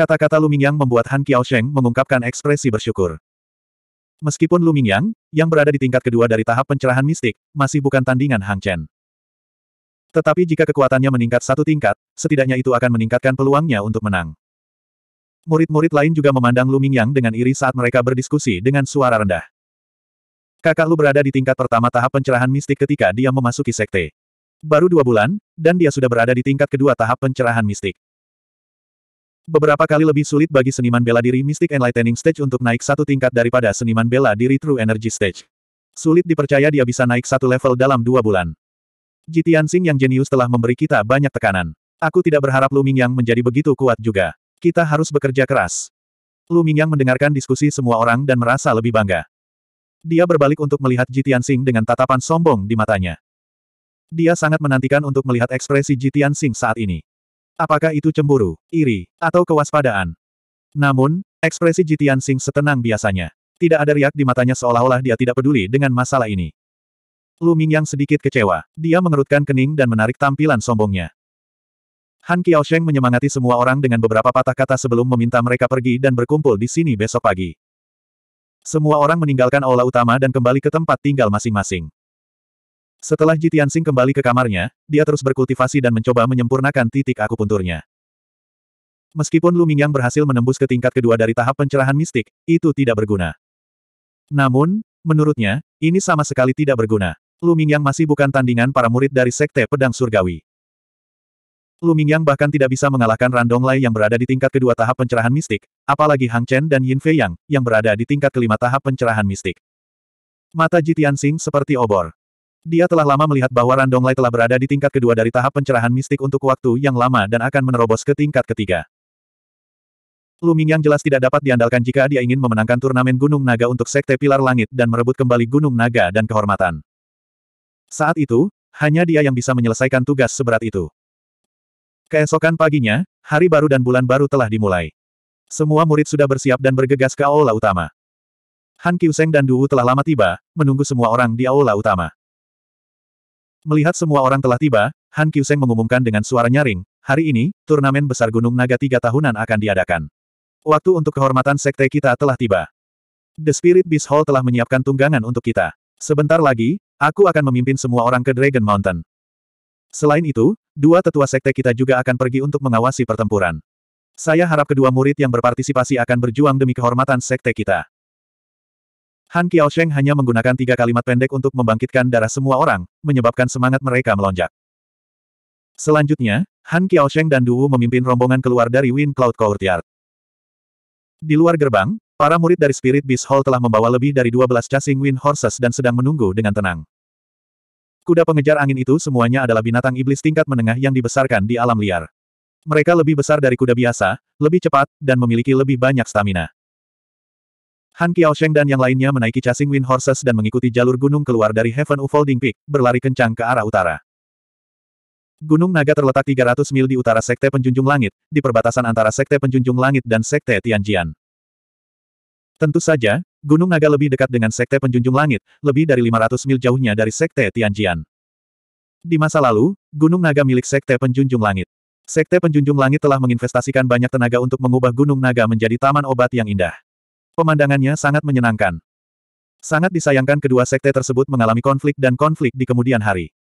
Kata-kata Lumingyang membuat Han Sheng mengungkapkan ekspresi bersyukur. Meskipun Lumingyang, yang berada di tingkat kedua dari tahap pencerahan mistik, masih bukan tandingan Hang Chen. Tetapi jika kekuatannya meningkat satu tingkat, setidaknya itu akan meningkatkan peluangnya untuk menang. Murid-murid lain juga memandang Lumingyang dengan iri saat mereka berdiskusi dengan suara rendah. Kakak lu berada di tingkat pertama tahap pencerahan mistik ketika dia memasuki sekte. Baru dua bulan, dan dia sudah berada di tingkat kedua tahap pencerahan mistik. Beberapa kali lebih sulit bagi seniman bela diri Mystic Enlightening Stage untuk naik satu tingkat daripada seniman bela diri True Energy Stage. Sulit dipercaya dia bisa naik satu level dalam dua bulan. Jitian Sing yang jenius telah memberi kita banyak tekanan. Aku tidak berharap Lu Mingyang menjadi begitu kuat juga. Kita harus bekerja keras. Lu Mingyang mendengarkan diskusi semua orang dan merasa lebih bangga. Dia berbalik untuk melihat Jitian Sing dengan tatapan sombong di matanya. Dia sangat menantikan untuk melihat ekspresi Jitian Sing saat ini. Apakah itu cemburu, iri, atau kewaspadaan? Namun, ekspresi Jitian Sing setenang biasanya. Tidak ada riak di matanya seolah-olah dia tidak peduli dengan masalah ini. Lu Mingyang sedikit kecewa. Dia mengerutkan kening dan menarik tampilan sombongnya. Han Sheng menyemangati semua orang dengan beberapa patah kata sebelum meminta mereka pergi dan berkumpul di sini besok pagi. Semua orang meninggalkan aula utama dan kembali ke tempat tinggal masing-masing. Setelah Ji Tianxing kembali ke kamarnya, dia terus berkultivasi dan mencoba menyempurnakan titik akupunturnya. Meskipun Lu Mingyang berhasil menembus ke tingkat kedua dari tahap pencerahan mistik, itu tidak berguna. Namun, menurutnya, ini sama sekali tidak berguna. Lu Mingyang masih bukan tandingan para murid dari Sekte Pedang Surgawi. Lu Mingyang bahkan tidak bisa mengalahkan Randong Lai yang berada di tingkat kedua tahap pencerahan mistik, apalagi Hang Chen dan Yin Fei Yang, yang berada di tingkat kelima tahap pencerahan mistik. Mata Jitian Sing seperti obor. Dia telah lama melihat bahwa Randong Randonglai telah berada di tingkat kedua dari tahap pencerahan mistik untuk waktu yang lama dan akan menerobos ke tingkat ketiga. Luming yang jelas tidak dapat diandalkan jika dia ingin memenangkan turnamen Gunung Naga untuk Sekte Pilar Langit dan merebut kembali Gunung Naga dan kehormatan. Saat itu, hanya dia yang bisa menyelesaikan tugas seberat itu. Keesokan paginya, hari baru dan bulan baru telah dimulai. Semua murid sudah bersiap dan bergegas ke aula utama. Han Kiuseng dan Duwu telah lama tiba, menunggu semua orang di aula utama. Melihat semua orang telah tiba, Han Kyuseng mengumumkan dengan suara nyaring, hari ini, turnamen besar Gunung Naga tiga tahunan akan diadakan. Waktu untuk kehormatan sekte kita telah tiba. The Spirit Beast Hall telah menyiapkan tunggangan untuk kita. Sebentar lagi, aku akan memimpin semua orang ke Dragon Mountain. Selain itu, dua tetua sekte kita juga akan pergi untuk mengawasi pertempuran. Saya harap kedua murid yang berpartisipasi akan berjuang demi kehormatan sekte kita. Han Qiaosheng hanya menggunakan tiga kalimat pendek untuk membangkitkan darah semua orang, menyebabkan semangat mereka melonjak. Selanjutnya, Han Qiaosheng dan Duwu memimpin rombongan keluar dari Wind Cloud Courtyard. Di luar gerbang, para murid dari Spirit Beast Hall telah membawa lebih dari 12 casing Wind Horses dan sedang menunggu dengan tenang. Kuda pengejar angin itu semuanya adalah binatang iblis tingkat menengah yang dibesarkan di alam liar. Mereka lebih besar dari kuda biasa, lebih cepat, dan memiliki lebih banyak stamina. Han Sheng dan yang lainnya menaiki casing wind horses dan mengikuti jalur gunung keluar dari Heaven Unfolding Peak, berlari kencang ke arah utara. Gunung Naga terletak 300 mil di utara Sekte Penjunjung Langit, di perbatasan antara Sekte Penjunjung Langit dan Sekte Tianjian. Tentu saja, Gunung Naga lebih dekat dengan Sekte Penjunjung Langit, lebih dari 500 mil jauhnya dari Sekte Tianjian. Di masa lalu, Gunung Naga milik Sekte Penjunjung Langit. Sekte Penjunjung Langit telah menginvestasikan banyak tenaga untuk mengubah Gunung Naga menjadi taman obat yang indah. Pemandangannya sangat menyenangkan. Sangat disayangkan kedua sekte tersebut mengalami konflik dan konflik di kemudian hari.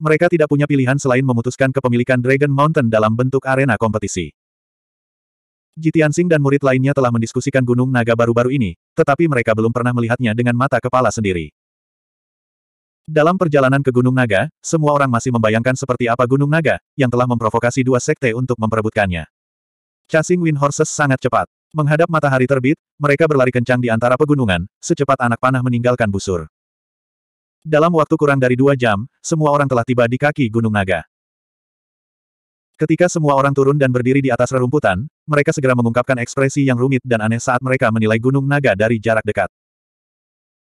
Mereka tidak punya pilihan selain memutuskan kepemilikan Dragon Mountain dalam bentuk arena kompetisi. Jitiansing dan murid lainnya telah mendiskusikan Gunung Naga baru-baru ini, tetapi mereka belum pernah melihatnya dengan mata kepala sendiri. Dalam perjalanan ke Gunung Naga, semua orang masih membayangkan seperti apa Gunung Naga, yang telah memprovokasi dua sekte untuk memperebutkannya. Chasing Wind Horses sangat cepat. Menghadap matahari terbit, mereka berlari kencang di antara pegunungan, secepat anak panah meninggalkan busur. Dalam waktu kurang dari dua jam, semua orang telah tiba di kaki Gunung Naga. Ketika semua orang turun dan berdiri di atas rerumputan, mereka segera mengungkapkan ekspresi yang rumit dan aneh saat mereka menilai Gunung Naga dari jarak dekat.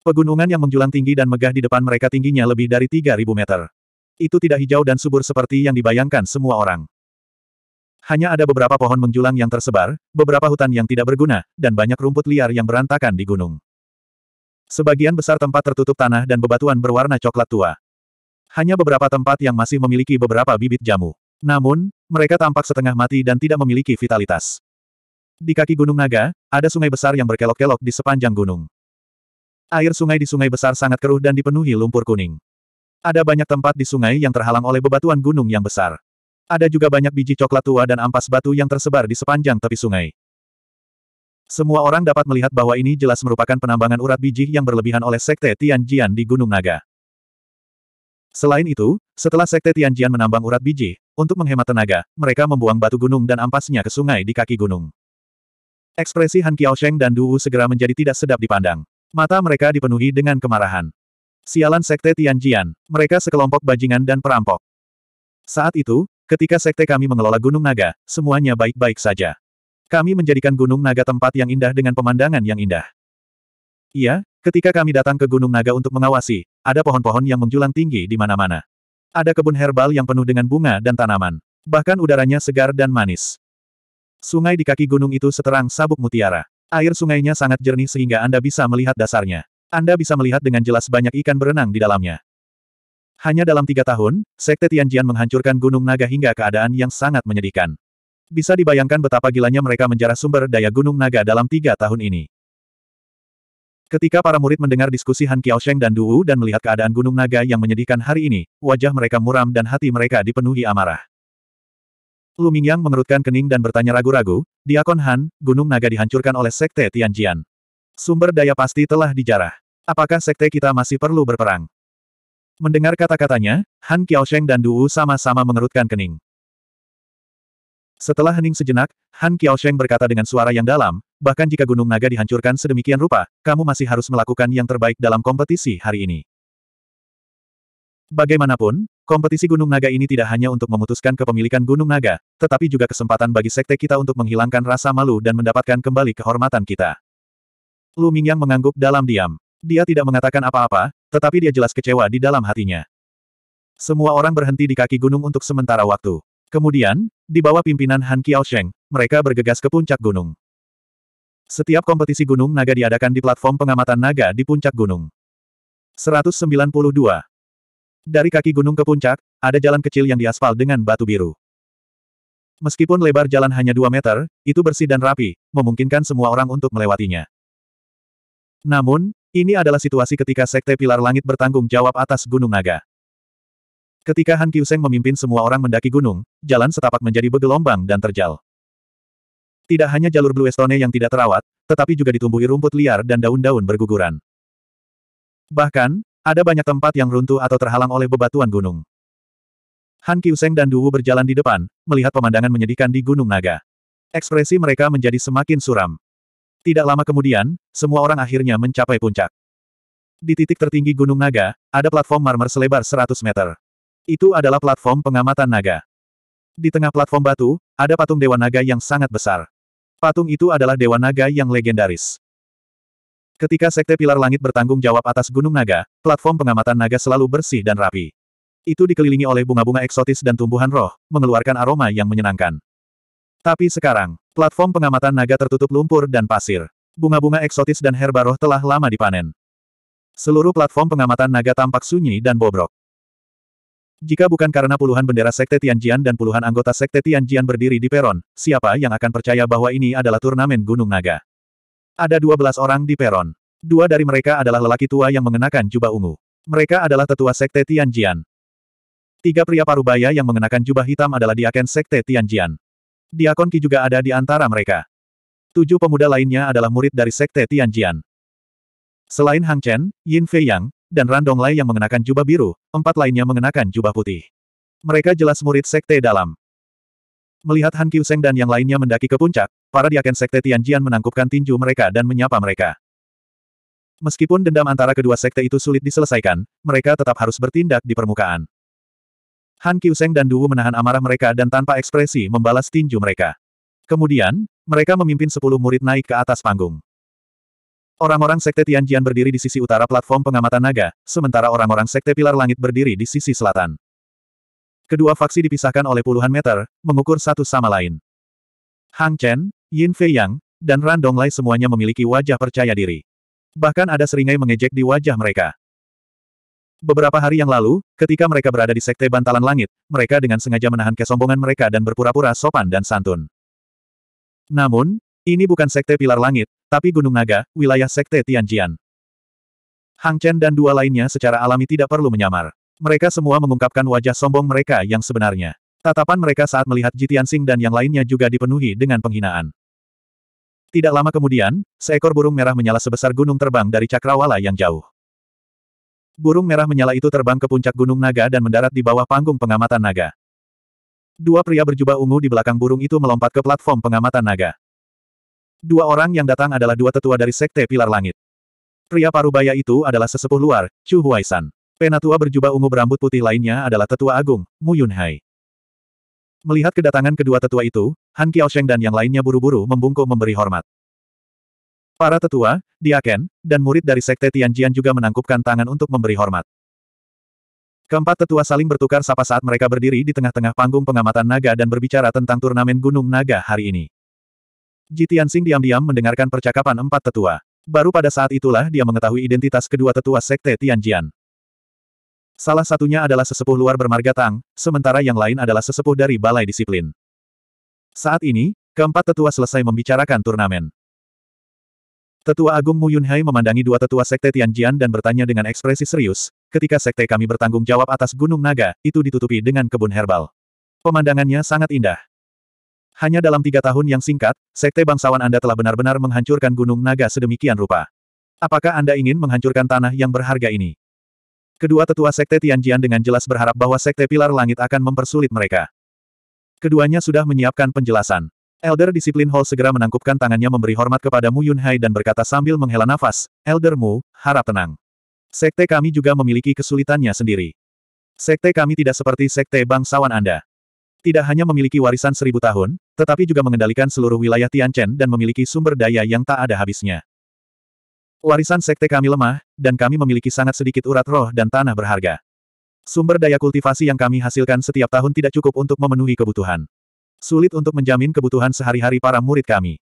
Pegunungan yang menjulang tinggi dan megah di depan mereka tingginya lebih dari 3.000 meter. Itu tidak hijau dan subur seperti yang dibayangkan semua orang. Hanya ada beberapa pohon menjulang yang tersebar, beberapa hutan yang tidak berguna, dan banyak rumput liar yang berantakan di gunung. Sebagian besar tempat tertutup tanah dan bebatuan berwarna coklat tua. Hanya beberapa tempat yang masih memiliki beberapa bibit jamu. Namun, mereka tampak setengah mati dan tidak memiliki vitalitas. Di kaki Gunung Naga, ada sungai besar yang berkelok-kelok di sepanjang gunung. Air sungai di sungai besar sangat keruh dan dipenuhi lumpur kuning. Ada banyak tempat di sungai yang terhalang oleh bebatuan gunung yang besar. Ada juga banyak biji coklat tua dan ampas batu yang tersebar di sepanjang tepi sungai. Semua orang dapat melihat bahwa ini jelas merupakan penambangan urat biji yang berlebihan oleh Sekte Tianjian di Gunung Naga. Selain itu, setelah Sekte Tianjian menambang urat biji, untuk menghemat tenaga, mereka membuang batu gunung dan ampasnya ke sungai di kaki gunung. Ekspresi Han Sheng dan Du Wu segera menjadi tidak sedap dipandang. Mata mereka dipenuhi dengan kemarahan. Sialan Sekte Tianjian, mereka sekelompok bajingan dan perampok. Saat itu, Ketika sekte kami mengelola Gunung Naga, semuanya baik-baik saja. Kami menjadikan Gunung Naga tempat yang indah dengan pemandangan yang indah. Iya, ketika kami datang ke Gunung Naga untuk mengawasi, ada pohon-pohon yang menjulang tinggi di mana-mana. Ada kebun herbal yang penuh dengan bunga dan tanaman. Bahkan udaranya segar dan manis. Sungai di kaki gunung itu seterang sabuk mutiara. Air sungainya sangat jernih sehingga Anda bisa melihat dasarnya. Anda bisa melihat dengan jelas banyak ikan berenang di dalamnya. Hanya dalam tiga tahun, Sekte Tianjian menghancurkan Gunung Naga hingga keadaan yang sangat menyedihkan. Bisa dibayangkan betapa gilanya mereka menjarah sumber daya Gunung Naga dalam tiga tahun ini. Ketika para murid mendengar diskusi Han Sheng dan Du Wu dan melihat keadaan Gunung Naga yang menyedihkan hari ini, wajah mereka muram dan hati mereka dipenuhi amarah. Lu Mingyang mengerutkan kening dan bertanya ragu-ragu, Diakon Han, Gunung Naga dihancurkan oleh Sekte Tianjian. Sumber daya pasti telah dijarah. Apakah Sekte kita masih perlu berperang? Mendengar kata-katanya, Han Sheng dan Du Wu sama-sama mengerutkan kening. Setelah hening sejenak, Han Sheng berkata dengan suara yang dalam, bahkan jika Gunung Naga dihancurkan sedemikian rupa, kamu masih harus melakukan yang terbaik dalam kompetisi hari ini. Bagaimanapun, kompetisi Gunung Naga ini tidak hanya untuk memutuskan kepemilikan Gunung Naga, tetapi juga kesempatan bagi sekte kita untuk menghilangkan rasa malu dan mendapatkan kembali kehormatan kita. Lu Mingyang mengangguk dalam diam. Dia tidak mengatakan apa-apa, tetapi dia jelas kecewa di dalam hatinya. Semua orang berhenti di kaki gunung untuk sementara waktu. Kemudian, di bawah pimpinan Han Sheng, mereka bergegas ke puncak gunung. Setiap kompetisi gunung naga diadakan di platform pengamatan naga di puncak gunung. 192. Dari kaki gunung ke puncak, ada jalan kecil yang diaspal dengan batu biru. Meskipun lebar jalan hanya 2 meter, itu bersih dan rapi, memungkinkan semua orang untuk melewatinya. Namun, ini adalah situasi ketika Sekte Pilar Langit bertanggung jawab atas Gunung Naga. Ketika Han Kyuseng memimpin semua orang mendaki gunung, jalan setapak menjadi bergelombang dan terjal. Tidak hanya jalur Blue Estone yang tidak terawat, tetapi juga ditumbuhi rumput liar dan daun-daun berguguran. Bahkan, ada banyak tempat yang runtuh atau terhalang oleh bebatuan gunung. Han Kyuseng dan Duwu berjalan di depan, melihat pemandangan menyedihkan di Gunung Naga. Ekspresi mereka menjadi semakin suram. Tidak lama kemudian, semua orang akhirnya mencapai puncak. Di titik tertinggi Gunung Naga, ada platform marmer selebar 100 meter. Itu adalah platform pengamatan naga. Di tengah platform batu, ada patung Dewa Naga yang sangat besar. Patung itu adalah Dewa Naga yang legendaris. Ketika Sekte Pilar Langit bertanggung jawab atas Gunung Naga, platform pengamatan naga selalu bersih dan rapi. Itu dikelilingi oleh bunga-bunga eksotis dan tumbuhan roh, mengeluarkan aroma yang menyenangkan. Tapi sekarang, Platform pengamatan naga tertutup lumpur dan pasir. Bunga-bunga eksotis dan herba roh telah lama dipanen. Seluruh platform pengamatan naga tampak sunyi dan bobrok. Jika bukan karena puluhan bendera Sekte Tianjian dan puluhan anggota Sekte Tianjian berdiri di peron, siapa yang akan percaya bahwa ini adalah turnamen Gunung Naga? Ada 12 orang di peron. Dua dari mereka adalah lelaki tua yang mengenakan jubah ungu. Mereka adalah tetua Sekte Tianjian. Tiga pria parubaya yang mengenakan jubah hitam adalah diaken Sekte Tianjian. Diakon Ki juga ada di antara mereka. Tujuh pemuda lainnya adalah murid dari Sekte Tianjian. Selain Hang Chen, Yin Fei Yang, dan Ran Donglai yang mengenakan jubah biru, empat lainnya mengenakan jubah putih. Mereka jelas murid Sekte dalam. Melihat Han Kyuseng dan yang lainnya mendaki ke puncak, para diaken Sekte Tianjian menangkupkan tinju mereka dan menyapa mereka. Meskipun dendam antara kedua sekte itu sulit diselesaikan, mereka tetap harus bertindak di permukaan. Han Kyuseng dan Duwu menahan amarah mereka dan tanpa ekspresi membalas tinju mereka. Kemudian, mereka memimpin sepuluh murid naik ke atas panggung. Orang-orang Sekte Tianjian berdiri di sisi utara platform pengamatan naga, sementara orang-orang Sekte Pilar Langit berdiri di sisi selatan. Kedua faksi dipisahkan oleh puluhan meter, mengukur satu sama lain. Hang Chen, Yin Fei Yang, dan Ran Donglai semuanya memiliki wajah percaya diri. Bahkan ada seringai mengejek di wajah mereka. Beberapa hari yang lalu, ketika mereka berada di Sekte Bantalan Langit, mereka dengan sengaja menahan kesombongan mereka dan berpura-pura sopan dan santun. Namun, ini bukan Sekte Pilar Langit, tapi Gunung Naga, wilayah Sekte Tianjian. Hang Chen dan dua lainnya secara alami tidak perlu menyamar. Mereka semua mengungkapkan wajah sombong mereka yang sebenarnya. Tatapan mereka saat melihat Jitian Sing dan yang lainnya juga dipenuhi dengan penghinaan. Tidak lama kemudian, seekor burung merah menyala sebesar gunung terbang dari cakrawala yang jauh. Burung merah menyala itu terbang ke puncak gunung naga dan mendarat di bawah panggung pengamatan naga. Dua pria berjubah ungu di belakang burung itu melompat ke platform pengamatan naga. Dua orang yang datang adalah dua tetua dari Sekte Pilar Langit. Pria parubaya itu adalah sesepuh luar, Chu Huaisan. Penatua berjubah ungu berambut putih lainnya adalah tetua agung, Mu Yunhai. Melihat kedatangan kedua tetua itu, Han Kiao Sheng dan yang lainnya buru-buru membungkuk memberi hormat. Para tetua, diaken, dan murid dari Sekte Tianjian juga menangkupkan tangan untuk memberi hormat. Keempat tetua saling bertukar sapa saat mereka berdiri di tengah-tengah panggung pengamatan naga dan berbicara tentang turnamen Gunung Naga hari ini. Ji Tianxing diam-diam mendengarkan percakapan empat tetua. Baru pada saat itulah dia mengetahui identitas kedua tetua Sekte Tianjian. Salah satunya adalah sesepuh luar bermarga Tang, sementara yang lain adalah sesepuh dari Balai Disiplin. Saat ini, keempat tetua selesai membicarakan turnamen. Tetua Agung Mu Yunhai memandangi dua tetua Sekte Tianjian dan bertanya dengan ekspresi serius, ketika Sekte kami bertanggung jawab atas Gunung Naga, itu ditutupi dengan kebun herbal. Pemandangannya sangat indah. Hanya dalam tiga tahun yang singkat, Sekte bangsawan Anda telah benar-benar menghancurkan Gunung Naga sedemikian rupa. Apakah Anda ingin menghancurkan tanah yang berharga ini? Kedua tetua Sekte Tianjian dengan jelas berharap bahwa Sekte Pilar Langit akan mempersulit mereka. Keduanya sudah menyiapkan penjelasan. Elder Disiplin Hall segera menangkupkan tangannya memberi hormat kepada Mu Yunhai dan berkata sambil menghela nafas, Elder Mu, harap tenang. Sekte kami juga memiliki kesulitannya sendiri. Sekte kami tidak seperti sekte bangsawan Anda. Tidak hanya memiliki warisan seribu tahun, tetapi juga mengendalikan seluruh wilayah Tianchen dan memiliki sumber daya yang tak ada habisnya. Warisan sekte kami lemah, dan kami memiliki sangat sedikit urat roh dan tanah berharga. Sumber daya kultivasi yang kami hasilkan setiap tahun tidak cukup untuk memenuhi kebutuhan sulit untuk menjamin kebutuhan sehari-hari para murid kami.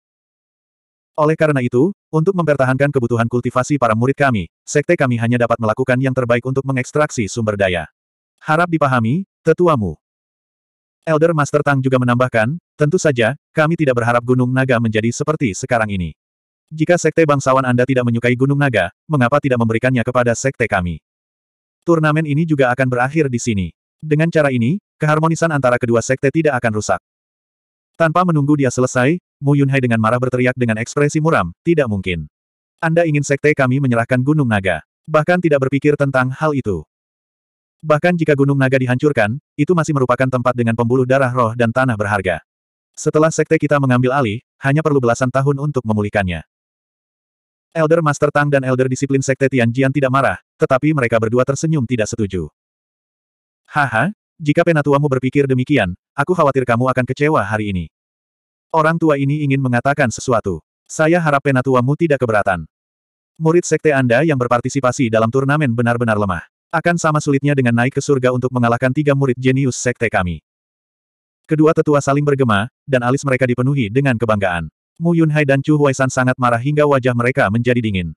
Oleh karena itu, untuk mempertahankan kebutuhan kultivasi para murid kami, sekte kami hanya dapat melakukan yang terbaik untuk mengekstraksi sumber daya. Harap dipahami, tetuamu. Elder Master Tang juga menambahkan, tentu saja, kami tidak berharap Gunung Naga menjadi seperti sekarang ini. Jika sekte bangsawan Anda tidak menyukai Gunung Naga, mengapa tidak memberikannya kepada sekte kami? Turnamen ini juga akan berakhir di sini. Dengan cara ini, keharmonisan antara kedua sekte tidak akan rusak. Tanpa menunggu dia selesai, Mu Yunhai dengan marah berteriak dengan ekspresi muram, tidak mungkin. Anda ingin sekte kami menyerahkan Gunung Naga. Bahkan tidak berpikir tentang hal itu. Bahkan jika Gunung Naga dihancurkan, itu masih merupakan tempat dengan pembuluh darah roh dan tanah berharga. Setelah sekte kita mengambil alih, hanya perlu belasan tahun untuk memulihkannya. Elder Master Tang dan Elder Disiplin Sekte Tianjian tidak marah, tetapi mereka berdua tersenyum tidak setuju. Haha, jika penatuamu berpikir demikian, aku khawatir kamu akan kecewa hari ini. Orang tua ini ingin mengatakan sesuatu. Saya harap penatuamu tidak keberatan. Murid sekte Anda yang berpartisipasi dalam turnamen benar-benar lemah. Akan sama sulitnya dengan naik ke surga untuk mengalahkan tiga murid jenius sekte kami. Kedua tetua saling bergema, dan alis mereka dipenuhi dengan kebanggaan. Mu Yunhai dan Chu Huaisan sangat marah hingga wajah mereka menjadi dingin.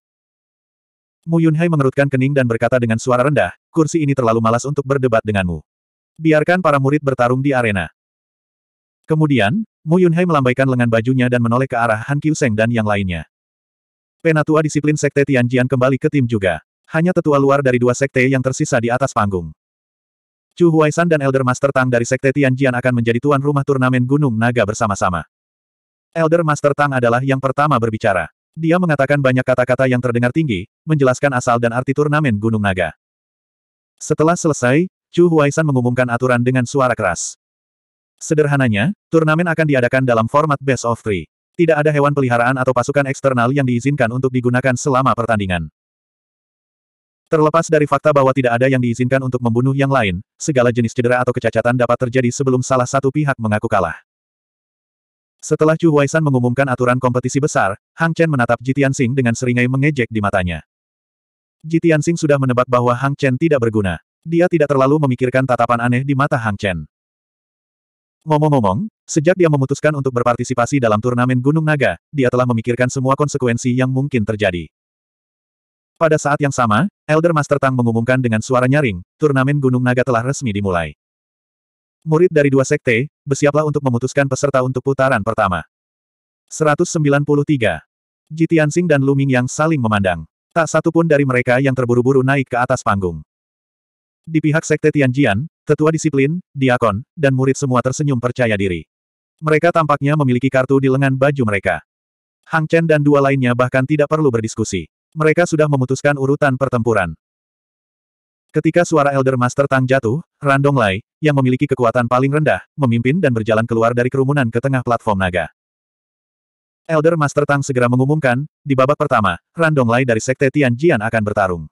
Mu Yunhai mengerutkan kening dan berkata dengan suara rendah, kursi ini terlalu malas untuk berdebat denganmu. Biarkan para murid bertarung di arena. Kemudian, Mu Yunhai melambaikan lengan bajunya dan menoleh ke arah Han Qiuseng dan yang lainnya. Penatua disiplin Sekte Tianjian kembali ke tim juga. Hanya tetua luar dari dua sekte yang tersisa di atas panggung. Chu Huaisan dan Elder Master Tang dari Sekte Tianjian akan menjadi tuan rumah turnamen Gunung Naga bersama-sama. Elder Master Tang adalah yang pertama berbicara. Dia mengatakan banyak kata-kata yang terdengar tinggi, menjelaskan asal dan arti turnamen Gunung Naga. Setelah selesai, Chu Huaisan mengumumkan aturan dengan suara keras. Sederhananya, turnamen akan diadakan dalam format best of three. Tidak ada hewan peliharaan atau pasukan eksternal yang diizinkan untuk digunakan selama pertandingan. Terlepas dari fakta bahwa tidak ada yang diizinkan untuk membunuh yang lain, segala jenis cedera atau kecacatan dapat terjadi sebelum salah satu pihak mengaku kalah. Setelah Chu Huaisan mengumumkan aturan kompetisi besar, Hang Chen menatap Jitian Sing dengan seringai mengejek di matanya. Jitian Sing sudah menebak bahwa Hang Chen tidak berguna. Dia tidak terlalu memikirkan tatapan aneh di mata Hang Chen. Ngomong-ngomong, sejak dia memutuskan untuk berpartisipasi dalam turnamen Gunung Naga, dia telah memikirkan semua konsekuensi yang mungkin terjadi. Pada saat yang sama, Elder Master Tang mengumumkan dengan suara nyaring, turnamen Gunung Naga telah resmi dimulai. Murid dari dua sekte, bersiaplah untuk memutuskan peserta untuk putaran pertama. 193. Jitiansing dan Luming yang saling memandang. Tak satu pun dari mereka yang terburu-buru naik ke atas panggung. Di pihak Sekte Tianjian, tetua disiplin, diakon, dan murid semua tersenyum percaya diri. Mereka tampaknya memiliki kartu di lengan baju mereka. Hang Chen dan dua lainnya bahkan tidak perlu berdiskusi. Mereka sudah memutuskan urutan pertempuran. Ketika suara Elder Master Tang jatuh, Randong Lai, yang memiliki kekuatan paling rendah, memimpin dan berjalan keluar dari kerumunan ke tengah platform naga. Elder Master Tang segera mengumumkan, di babak pertama, Randong Lai dari Sekte Tianjian akan bertarung.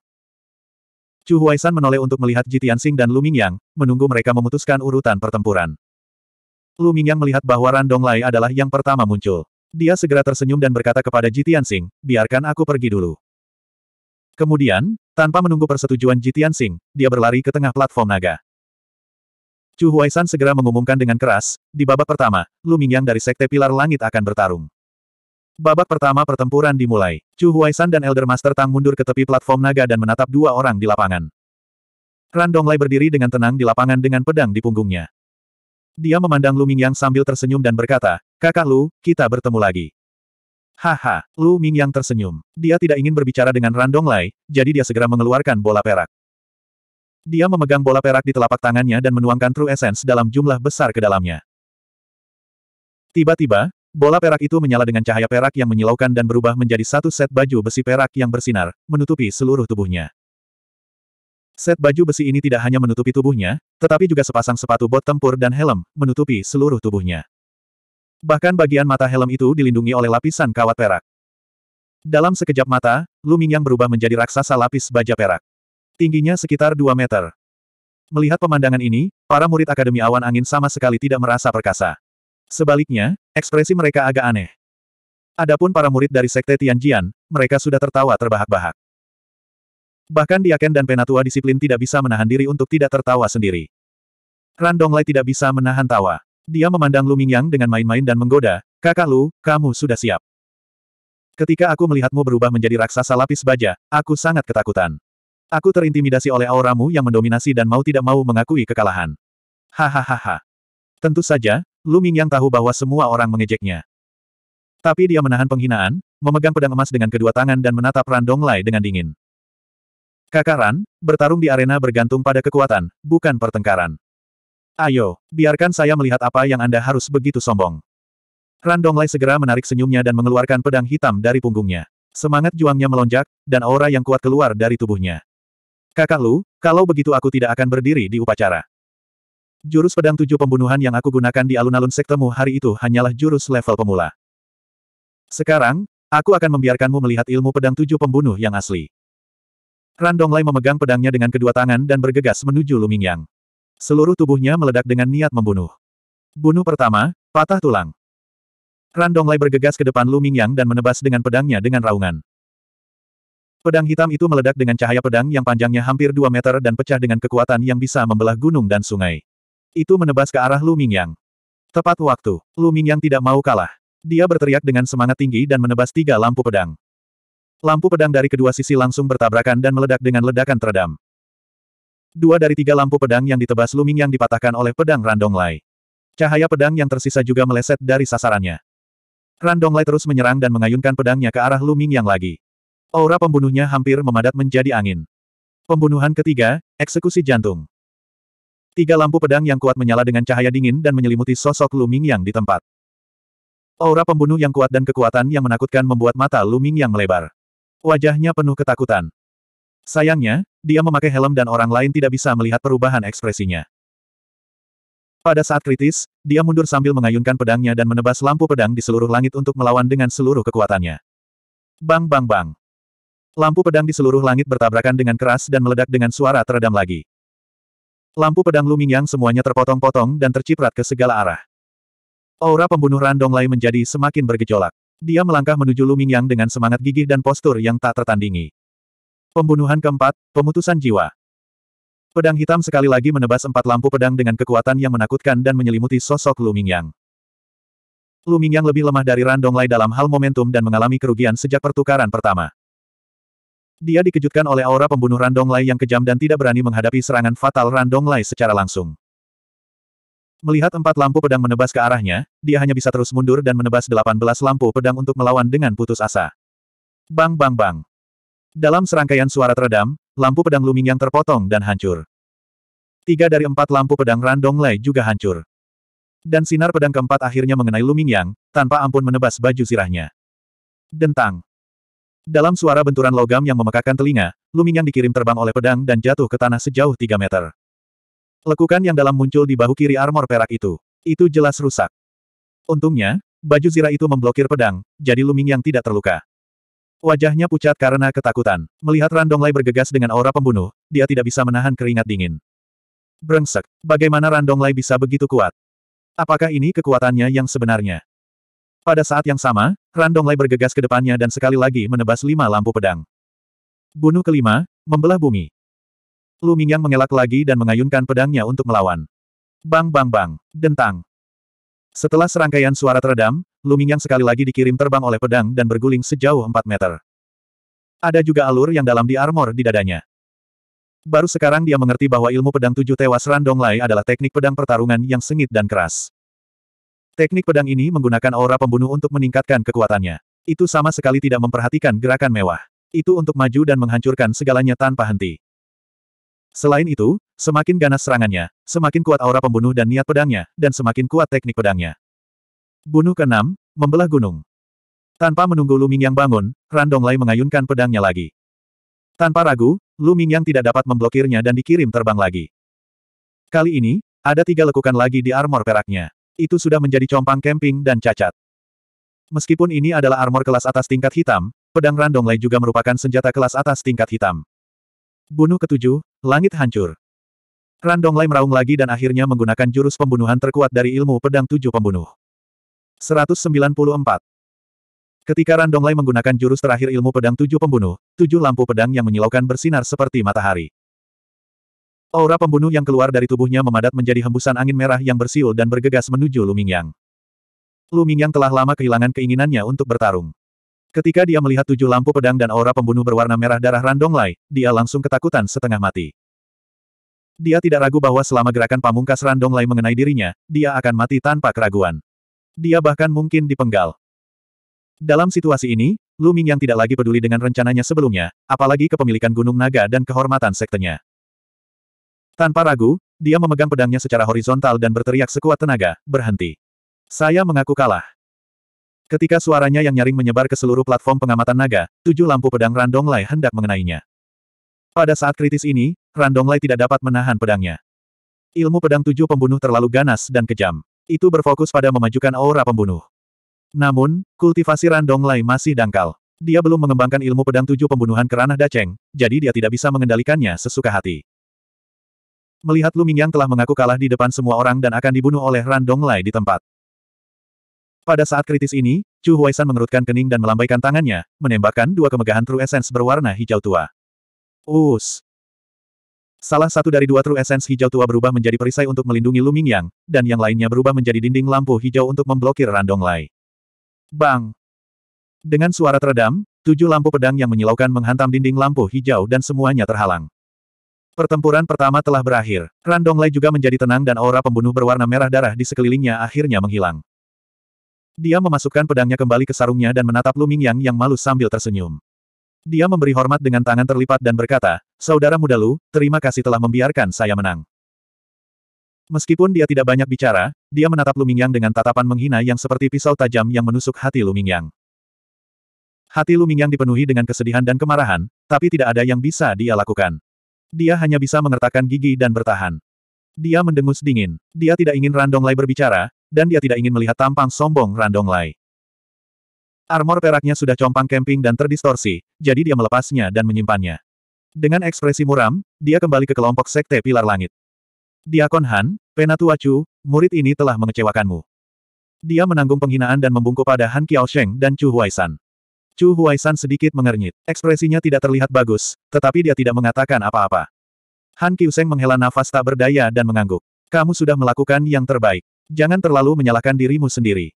Chu Huaisan menoleh untuk melihat Tianxing dan Lu Mingyang, menunggu mereka memutuskan urutan pertempuran. Lu Mingyang melihat bahwa Ran Donglai adalah yang pertama muncul. Dia segera tersenyum dan berkata kepada Tianxing, biarkan aku pergi dulu. Kemudian, tanpa menunggu persetujuan Tianxing, dia berlari ke tengah platform naga. Chu Huaisan segera mengumumkan dengan keras, di babak pertama, Lu Mingyang dari Sekte Pilar Langit akan bertarung. Babak pertama pertempuran dimulai. Chu Huaisan dan Elder Master Tang mundur ke tepi platform naga dan menatap dua orang di lapangan. Ran Donglai berdiri dengan tenang di lapangan dengan pedang di punggungnya. Dia memandang Lu Mingyang sambil tersenyum dan berkata, Kakak Lu, kita bertemu lagi. Haha, Lu Mingyang tersenyum. Dia tidak ingin berbicara dengan Ran Donglai, jadi dia segera mengeluarkan bola perak. Dia memegang bola perak di telapak tangannya dan menuangkan True Essence dalam jumlah besar ke dalamnya. Tiba-tiba, Bola perak itu menyala dengan cahaya perak yang menyilaukan dan berubah menjadi satu set baju besi perak yang bersinar, menutupi seluruh tubuhnya. Set baju besi ini tidak hanya menutupi tubuhnya, tetapi juga sepasang sepatu bot tempur dan helm, menutupi seluruh tubuhnya. Bahkan bagian mata helm itu dilindungi oleh lapisan kawat perak. Dalam sekejap mata, Luming yang berubah menjadi raksasa lapis baja perak. Tingginya sekitar 2 meter. Melihat pemandangan ini, para murid Akademi Awan Angin sama sekali tidak merasa perkasa. Sebaliknya, ekspresi mereka agak aneh. Adapun para murid dari Sekte Tianjian, mereka sudah tertawa terbahak-bahak. Bahkan Diaken dan Penatua Disiplin tidak bisa menahan diri untuk tidak tertawa sendiri. Randong Donglai tidak bisa menahan tawa. Dia memandang Lu Mingyang dengan main-main dan menggoda, Kakak Lu, kamu sudah siap. Ketika aku melihatmu berubah menjadi raksasa lapis baja, aku sangat ketakutan. Aku terintimidasi oleh auramu yang mendominasi dan mau tidak mau mengakui kekalahan. Hahaha. Tentu saja, Lu Mingyang tahu bahwa semua orang mengejeknya. Tapi dia menahan penghinaan, memegang pedang emas dengan kedua tangan dan menatap Ran Donglai dengan dingin. Kakaran, bertarung di arena bergantung pada kekuatan, bukan pertengkaran. Ayo, biarkan saya melihat apa yang Anda harus begitu sombong. Ran Donglai segera menarik senyumnya dan mengeluarkan pedang hitam dari punggungnya. Semangat juangnya melonjak, dan aura yang kuat keluar dari tubuhnya. Kakak Lu, kalau begitu aku tidak akan berdiri di upacara. Jurus pedang tujuh pembunuhan yang aku gunakan di alun-alun sektemu hari itu hanyalah jurus level pemula. Sekarang, aku akan membiarkanmu melihat ilmu pedang tujuh pembunuh yang asli. Lai memegang pedangnya dengan kedua tangan dan bergegas menuju Lumingyang. Seluruh tubuhnya meledak dengan niat membunuh. Bunuh pertama, patah tulang. Lai bergegas ke depan Lumingyang dan menebas dengan pedangnya dengan raungan. Pedang hitam itu meledak dengan cahaya pedang yang panjangnya hampir 2 meter dan pecah dengan kekuatan yang bisa membelah gunung dan sungai. Itu menebas ke arah Lu Mingyang. Tepat waktu, Lu Mingyang tidak mau kalah. Dia berteriak dengan semangat tinggi dan menebas tiga lampu pedang. Lampu pedang dari kedua sisi langsung bertabrakan dan meledak dengan ledakan teredam. Dua dari tiga lampu pedang yang ditebas Lu Mingyang dipatahkan oleh pedang Randong Lai. Cahaya pedang yang tersisa juga meleset dari sasarannya. Randong Lai terus menyerang dan mengayunkan pedangnya ke arah Lu Mingyang lagi. Aura pembunuhnya hampir memadat menjadi angin. Pembunuhan ketiga, eksekusi jantung. Tiga lampu pedang yang kuat menyala dengan cahaya dingin dan menyelimuti sosok Lu Mingyang di tempat. Aura pembunuh yang kuat dan kekuatan yang menakutkan membuat mata Lu yang melebar. Wajahnya penuh ketakutan. Sayangnya, dia memakai helm dan orang lain tidak bisa melihat perubahan ekspresinya. Pada saat kritis, dia mundur sambil mengayunkan pedangnya dan menebas lampu pedang di seluruh langit untuk melawan dengan seluruh kekuatannya. Bang bang bang. Lampu pedang di seluruh langit bertabrakan dengan keras dan meledak dengan suara teredam lagi. Lampu pedang Lumingyang semuanya terpotong-potong dan terciprat ke segala arah. Aura pembunuh Randong Lai menjadi semakin bergejolak. Dia melangkah menuju Lumingyang dengan semangat gigih dan postur yang tak tertandingi. Pembunuhan keempat, pemutusan jiwa. Pedang hitam sekali lagi menebas empat lampu pedang dengan kekuatan yang menakutkan dan menyelimuti sosok Lumingyang. Lumingyang lebih lemah dari Randong Lai dalam hal momentum dan mengalami kerugian sejak pertukaran pertama. Dia dikejutkan oleh aura pembunuh Randong Lai yang kejam dan tidak berani menghadapi serangan fatal Randong Lai secara langsung. Melihat empat lampu pedang menebas ke arahnya, dia hanya bisa terus mundur dan menebas delapan belas lampu pedang untuk melawan dengan putus asa. Bang bang bang. Dalam serangkaian suara teredam, lampu pedang Luming yang terpotong dan hancur. Tiga dari empat lampu pedang Randong Lai juga hancur. Dan sinar pedang keempat akhirnya mengenai Luming Yang, tanpa ampun menebas baju sirahnya. Dentang. Dalam suara benturan logam yang memekakan telinga, Luming dikirim terbang oleh pedang dan jatuh ke tanah sejauh 3 meter. Lekukan yang dalam muncul di bahu kiri armor perak itu. Itu jelas rusak. Untungnya, baju zirah itu memblokir pedang, jadi Luming yang tidak terluka. Wajahnya pucat karena ketakutan. Melihat Randonglai bergegas dengan aura pembunuh, dia tidak bisa menahan keringat dingin. Brengsek, bagaimana Randonglai bisa begitu kuat? Apakah ini kekuatannya yang sebenarnya? Pada saat yang sama, Randong Randonglai bergegas ke depannya dan sekali lagi menebas lima lampu pedang. Bunuh kelima, membelah bumi. Lu Mingyang mengelak lagi dan mengayunkan pedangnya untuk melawan. Bang bang bang, dentang. Setelah serangkaian suara teredam, Lu Mingyang sekali lagi dikirim terbang oleh pedang dan berguling sejauh 4 meter. Ada juga alur yang dalam di armor di dadanya. Baru sekarang dia mengerti bahwa ilmu pedang tujuh tewas Randong Randonglai adalah teknik pedang pertarungan yang sengit dan keras. Teknik pedang ini menggunakan aura pembunuh untuk meningkatkan kekuatannya. Itu sama sekali tidak memperhatikan gerakan mewah. Itu untuk maju dan menghancurkan segalanya tanpa henti. Selain itu, semakin ganas serangannya, semakin kuat aura pembunuh dan niat pedangnya, dan semakin kuat teknik pedangnya. Bunuh keenam, membelah gunung. Tanpa menunggu Luming yang bangun, Randong Lai mengayunkan pedangnya lagi. Tanpa ragu, Luming yang tidak dapat memblokirnya dan dikirim terbang lagi. Kali ini, ada tiga lekukan lagi di armor peraknya. Itu sudah menjadi compang camping dan cacat. Meskipun ini adalah armor kelas atas tingkat hitam, pedang Randong Lei juga merupakan senjata kelas atas tingkat hitam. Bunuh ketujuh, langit hancur. Randong Randonglai meraung lagi dan akhirnya menggunakan jurus pembunuhan terkuat dari ilmu pedang tujuh pembunuh. 194. Ketika Randonglai menggunakan jurus terakhir ilmu pedang tujuh pembunuh, tujuh lampu pedang yang menyilaukan bersinar seperti matahari. Aura pembunuh yang keluar dari tubuhnya memadat menjadi hembusan angin merah yang bersiul dan bergegas menuju Lumingyang. Lumingyang telah lama kehilangan keinginannya untuk bertarung. Ketika dia melihat tujuh lampu pedang dan aura pembunuh berwarna merah darah Randong Lai, dia langsung ketakutan setengah mati. Dia tidak ragu bahwa selama gerakan pamungkas Randong Lai mengenai dirinya, dia akan mati tanpa keraguan. Dia bahkan mungkin dipenggal. Dalam situasi ini, Lu Mingyang tidak lagi peduli dengan rencananya sebelumnya, apalagi kepemilikan Gunung Naga dan kehormatan sektenya. Tanpa ragu, dia memegang pedangnya secara horizontal dan berteriak sekuat tenaga, berhenti. Saya mengaku kalah. Ketika suaranya yang nyaring menyebar ke seluruh platform pengamatan naga, tujuh lampu pedang Randonglai hendak mengenainya. Pada saat kritis ini, Randonglai tidak dapat menahan pedangnya. Ilmu pedang tujuh pembunuh terlalu ganas dan kejam. Itu berfokus pada memajukan aura pembunuh. Namun, kultivasi Randonglai masih dangkal. Dia belum mengembangkan ilmu pedang tujuh pembunuhan kerana Daceng, jadi dia tidak bisa mengendalikannya sesuka hati melihat Lu Mingyang telah mengaku kalah di depan semua orang dan akan dibunuh oleh Ran Donglai di tempat. Pada saat kritis ini, Chu Huaisan mengerutkan kening dan melambaikan tangannya, menembakkan dua kemegahan True Essence berwarna hijau tua. Us! Salah satu dari dua True Essence hijau tua berubah menjadi perisai untuk melindungi Lu Mingyang, dan yang lainnya berubah menjadi dinding lampu hijau untuk memblokir Ran Donglai. Bang! Dengan suara teredam, tujuh lampu pedang yang menyilaukan menghantam dinding lampu hijau dan semuanya terhalang. Pertempuran pertama telah berakhir. Lai juga menjadi tenang dan aura pembunuh berwarna merah darah di sekelilingnya akhirnya menghilang. Dia memasukkan pedangnya kembali ke sarungnya dan menatap Lu Mingyang yang malu sambil tersenyum. Dia memberi hormat dengan tangan terlipat dan berkata, Saudara muda Lu, terima kasih telah membiarkan saya menang. Meskipun dia tidak banyak bicara, dia menatap Lu Mingyang dengan tatapan menghina yang seperti pisau tajam yang menusuk hati Lu Mingyang. Hati Lu Mingyang dipenuhi dengan kesedihan dan kemarahan, tapi tidak ada yang bisa dia lakukan. Dia hanya bisa mengertakkan gigi dan bertahan. Dia mendengus dingin. Dia tidak ingin Randong Lai berbicara, dan dia tidak ingin melihat tampang sombong Randong Lai. Armor peraknya sudah compang camping dan terdistorsi, jadi dia melepasnya dan menyimpannya. Dengan ekspresi muram, dia kembali ke kelompok Sekte Pilar Langit. Diakon Han, Penatu Chu, murid ini telah mengecewakanmu. Dia menanggung penghinaan dan membungkuk pada Han Kiao Sheng dan Chu Huaisan. Chu Huaisan sedikit mengernyit. Ekspresinya tidak terlihat bagus, tetapi dia tidak mengatakan apa-apa. Han Kiuseng menghela nafas tak berdaya dan mengangguk. Kamu sudah melakukan yang terbaik. Jangan terlalu menyalahkan dirimu sendiri.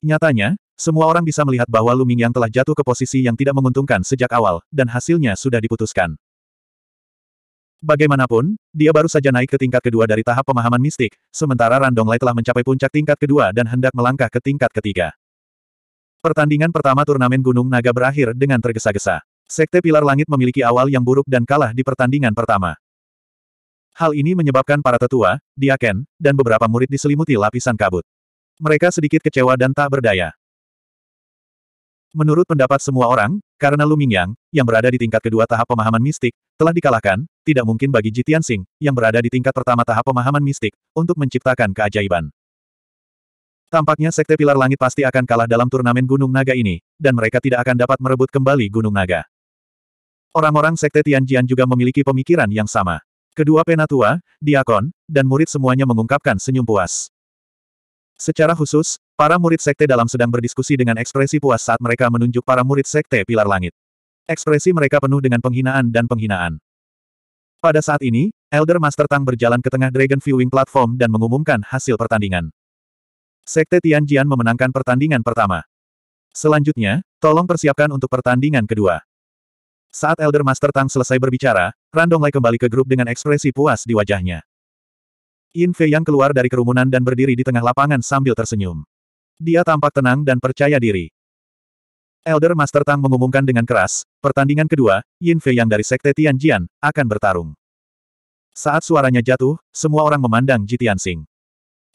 Nyatanya, semua orang bisa melihat bahwa Lu yang telah jatuh ke posisi yang tidak menguntungkan sejak awal, dan hasilnya sudah diputuskan. Bagaimanapun, dia baru saja naik ke tingkat kedua dari tahap pemahaman mistik, sementara Randonglai telah mencapai puncak tingkat kedua dan hendak melangkah ke tingkat ketiga. Pertandingan pertama turnamen Gunung Naga berakhir dengan tergesa-gesa. Sekte Pilar Langit memiliki awal yang buruk dan kalah di pertandingan pertama. Hal ini menyebabkan para tetua, diaken, dan beberapa murid diselimuti lapisan kabut. Mereka sedikit kecewa dan tak berdaya. Menurut pendapat semua orang, karena Lumingyang, yang berada di tingkat kedua tahap pemahaman mistik, telah dikalahkan, tidak mungkin bagi Jitian Sing, yang berada di tingkat pertama tahap pemahaman mistik, untuk menciptakan keajaiban. Tampaknya Sekte Pilar Langit pasti akan kalah dalam turnamen Gunung Naga ini, dan mereka tidak akan dapat merebut kembali Gunung Naga. Orang-orang Sekte Tianjian juga memiliki pemikiran yang sama. Kedua penatua, diakon, dan murid semuanya mengungkapkan senyum puas. Secara khusus, para murid Sekte dalam sedang berdiskusi dengan ekspresi puas saat mereka menunjuk para murid Sekte Pilar Langit. Ekspresi mereka penuh dengan penghinaan dan penghinaan. Pada saat ini, Elder Master Tang berjalan ke tengah Dragon Viewing Platform dan mengumumkan hasil pertandingan. Sekte Tianjian memenangkan pertandingan pertama. Selanjutnya, tolong persiapkan untuk pertandingan kedua. Saat Elder Master Tang selesai berbicara, Randonglai kembali ke grup dengan ekspresi puas di wajahnya. Yin Fei yang keluar dari kerumunan dan berdiri di tengah lapangan sambil tersenyum. Dia tampak tenang dan percaya diri. Elder Master Tang mengumumkan dengan keras, pertandingan kedua, Yin Fei yang dari Sekte Tianjian, akan bertarung. Saat suaranya jatuh, semua orang memandang Jitian Sing.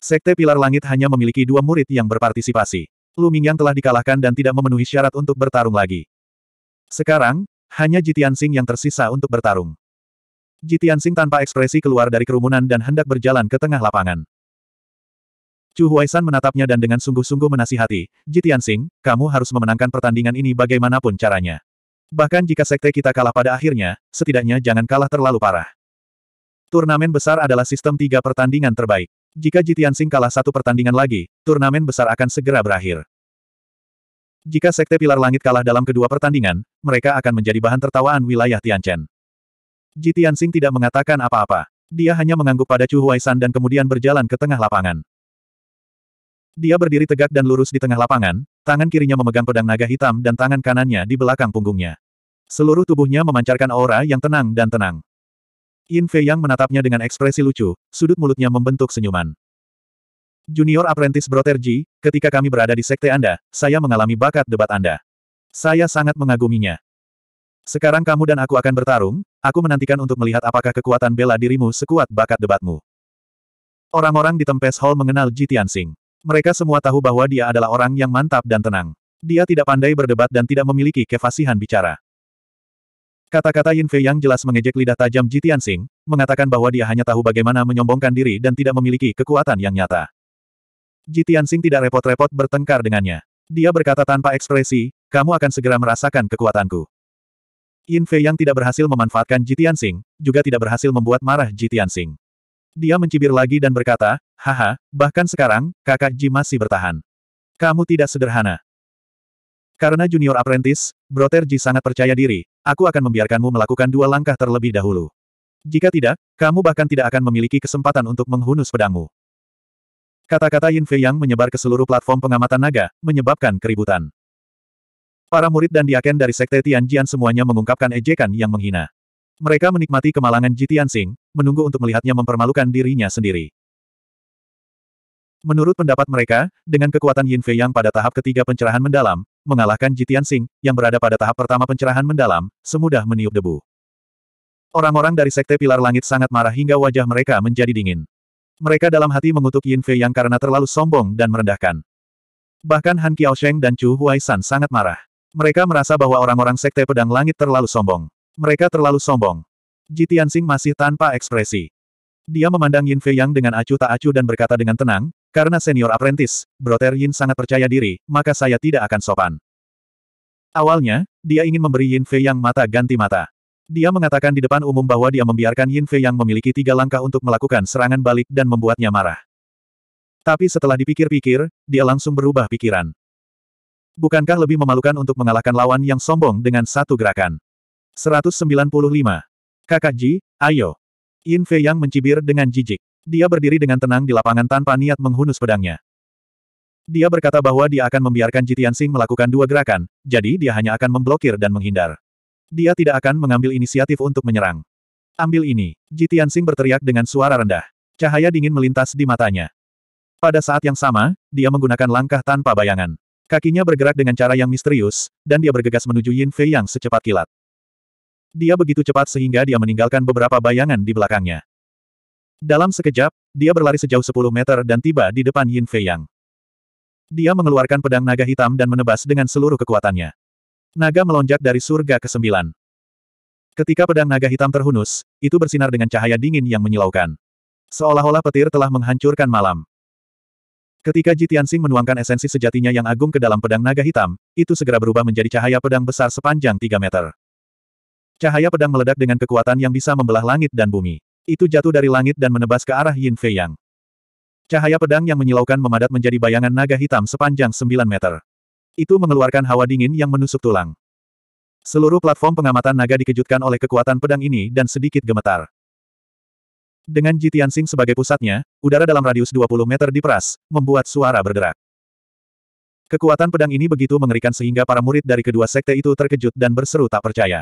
Sekte Pilar Langit hanya memiliki dua murid yang berpartisipasi. Lu Mingyang telah dikalahkan dan tidak memenuhi syarat untuk bertarung lagi. Sekarang, hanya Jitiansing yang tersisa untuk bertarung. Jitiansing tanpa ekspresi keluar dari kerumunan dan hendak berjalan ke tengah lapangan. Chu Huaisan menatapnya dan dengan sungguh-sungguh menasihati, Jitiansing, kamu harus memenangkan pertandingan ini bagaimanapun caranya. Bahkan jika sekte kita kalah pada akhirnya, setidaknya jangan kalah terlalu parah. Turnamen besar adalah sistem tiga pertandingan terbaik. Jika Jitian Sing kalah satu pertandingan lagi, turnamen besar akan segera berakhir. Jika Sekte Pilar Langit kalah dalam kedua pertandingan, mereka akan menjadi bahan tertawaan wilayah Tianchen. Sing tidak mengatakan apa-apa. Dia hanya mengangguk pada Chu Huaisan dan kemudian berjalan ke tengah lapangan. Dia berdiri tegak dan lurus di tengah lapangan, tangan kirinya memegang pedang naga hitam dan tangan kanannya di belakang punggungnya. Seluruh tubuhnya memancarkan aura yang tenang dan tenang. Yin Fei Yang menatapnya dengan ekspresi lucu, sudut mulutnya membentuk senyuman. Junior Apprentice Ji, ketika kami berada di sekte Anda, saya mengalami bakat debat Anda. Saya sangat mengaguminya. Sekarang kamu dan aku akan bertarung, aku menantikan untuk melihat apakah kekuatan bela dirimu sekuat bakat debatmu. Orang-orang di Tempest Hall mengenal Ji Tianxing. Mereka semua tahu bahwa dia adalah orang yang mantap dan tenang. Dia tidak pandai berdebat dan tidak memiliki kefasihan bicara. Kata-kata Yin Fei yang jelas mengejek lidah tajam Ji Tianxing, mengatakan bahwa dia hanya tahu bagaimana menyombongkan diri dan tidak memiliki kekuatan yang nyata. Ji Tianxing tidak repot-repot bertengkar dengannya. Dia berkata tanpa ekspresi, kamu akan segera merasakan kekuatanku. Yin Fei yang tidak berhasil memanfaatkan Ji Tianxing, juga tidak berhasil membuat marah Ji Tianxing. Dia mencibir lagi dan berkata, haha, bahkan sekarang, kakak Ji masih bertahan. Kamu tidak sederhana. Karena junior apprentice, Broter Ji sangat percaya diri, aku akan membiarkanmu melakukan dua langkah terlebih dahulu. Jika tidak, kamu bahkan tidak akan memiliki kesempatan untuk menghunus pedangmu. Kata-kata Yin Fei yang menyebar ke seluruh platform pengamatan naga, menyebabkan keributan. Para murid dan diaken dari Sekte Tianjian semuanya mengungkapkan ejekan yang menghina. Mereka menikmati kemalangan Ji Tianxing, menunggu untuk melihatnya mempermalukan dirinya sendiri. Menurut pendapat mereka, dengan kekuatan Yin Fei yang pada tahap ketiga pencerahan mendalam, mengalahkan Jitian Sing, yang berada pada tahap pertama pencerahan mendalam, semudah meniup debu. Orang-orang dari Sekte Pilar Langit sangat marah hingga wajah mereka menjadi dingin. Mereka dalam hati mengutuk Yin Fei yang karena terlalu sombong dan merendahkan. Bahkan Han Sheng dan Chu San sangat marah. Mereka merasa bahwa orang-orang Sekte Pedang Langit terlalu sombong. Mereka terlalu sombong. Jitian Sing masih tanpa ekspresi. Dia memandang Yin Fei Yang dengan acuh tak acuh dan berkata dengan tenang, karena senior apprentice, Brother Yin sangat percaya diri, maka saya tidak akan sopan. Awalnya, dia ingin memberi Yin Fei yang mata ganti mata. Dia mengatakan di depan umum bahwa dia membiarkan Yin Fei yang memiliki tiga langkah untuk melakukan serangan balik dan membuatnya marah. Tapi setelah dipikir-pikir, dia langsung berubah pikiran. Bukankah lebih memalukan untuk mengalahkan lawan yang sombong dengan satu gerakan? 195. Kakak Ji, ayo. Yin Fei yang mencibir dengan jijik. Dia berdiri dengan tenang di lapangan tanpa niat menghunus pedangnya. Dia berkata bahwa dia akan membiarkan Jitian Sing melakukan dua gerakan, jadi dia hanya akan memblokir dan menghindar. Dia tidak akan mengambil inisiatif untuk menyerang. Ambil ini, Jitian Sing berteriak dengan suara rendah. Cahaya dingin melintas di matanya. Pada saat yang sama, dia menggunakan langkah tanpa bayangan. Kakinya bergerak dengan cara yang misterius, dan dia bergegas menuju Yin Fei yang secepat kilat. Dia begitu cepat sehingga dia meninggalkan beberapa bayangan di belakangnya. Dalam sekejap, dia berlari sejauh 10 meter dan tiba di depan Yin Fei Yang. Dia mengeluarkan pedang naga hitam dan menebas dengan seluruh kekuatannya. Naga melonjak dari surga ke-9. Ketika pedang naga hitam terhunus, itu bersinar dengan cahaya dingin yang menyilaukan. Seolah-olah petir telah menghancurkan malam. Ketika Jitian Sing menuangkan esensi sejatinya yang agung ke dalam pedang naga hitam, itu segera berubah menjadi cahaya pedang besar sepanjang 3 meter. Cahaya pedang meledak dengan kekuatan yang bisa membelah langit dan bumi. Itu jatuh dari langit dan menebas ke arah Yin Fei Yang. Cahaya pedang yang menyilaukan memadat menjadi bayangan naga hitam sepanjang 9 meter. Itu mengeluarkan hawa dingin yang menusuk tulang. Seluruh platform pengamatan naga dikejutkan oleh kekuatan pedang ini dan sedikit gemetar. Dengan Tianxing sebagai pusatnya, udara dalam radius 20 meter diperas, membuat suara berderak. Kekuatan pedang ini begitu mengerikan sehingga para murid dari kedua sekte itu terkejut dan berseru tak percaya.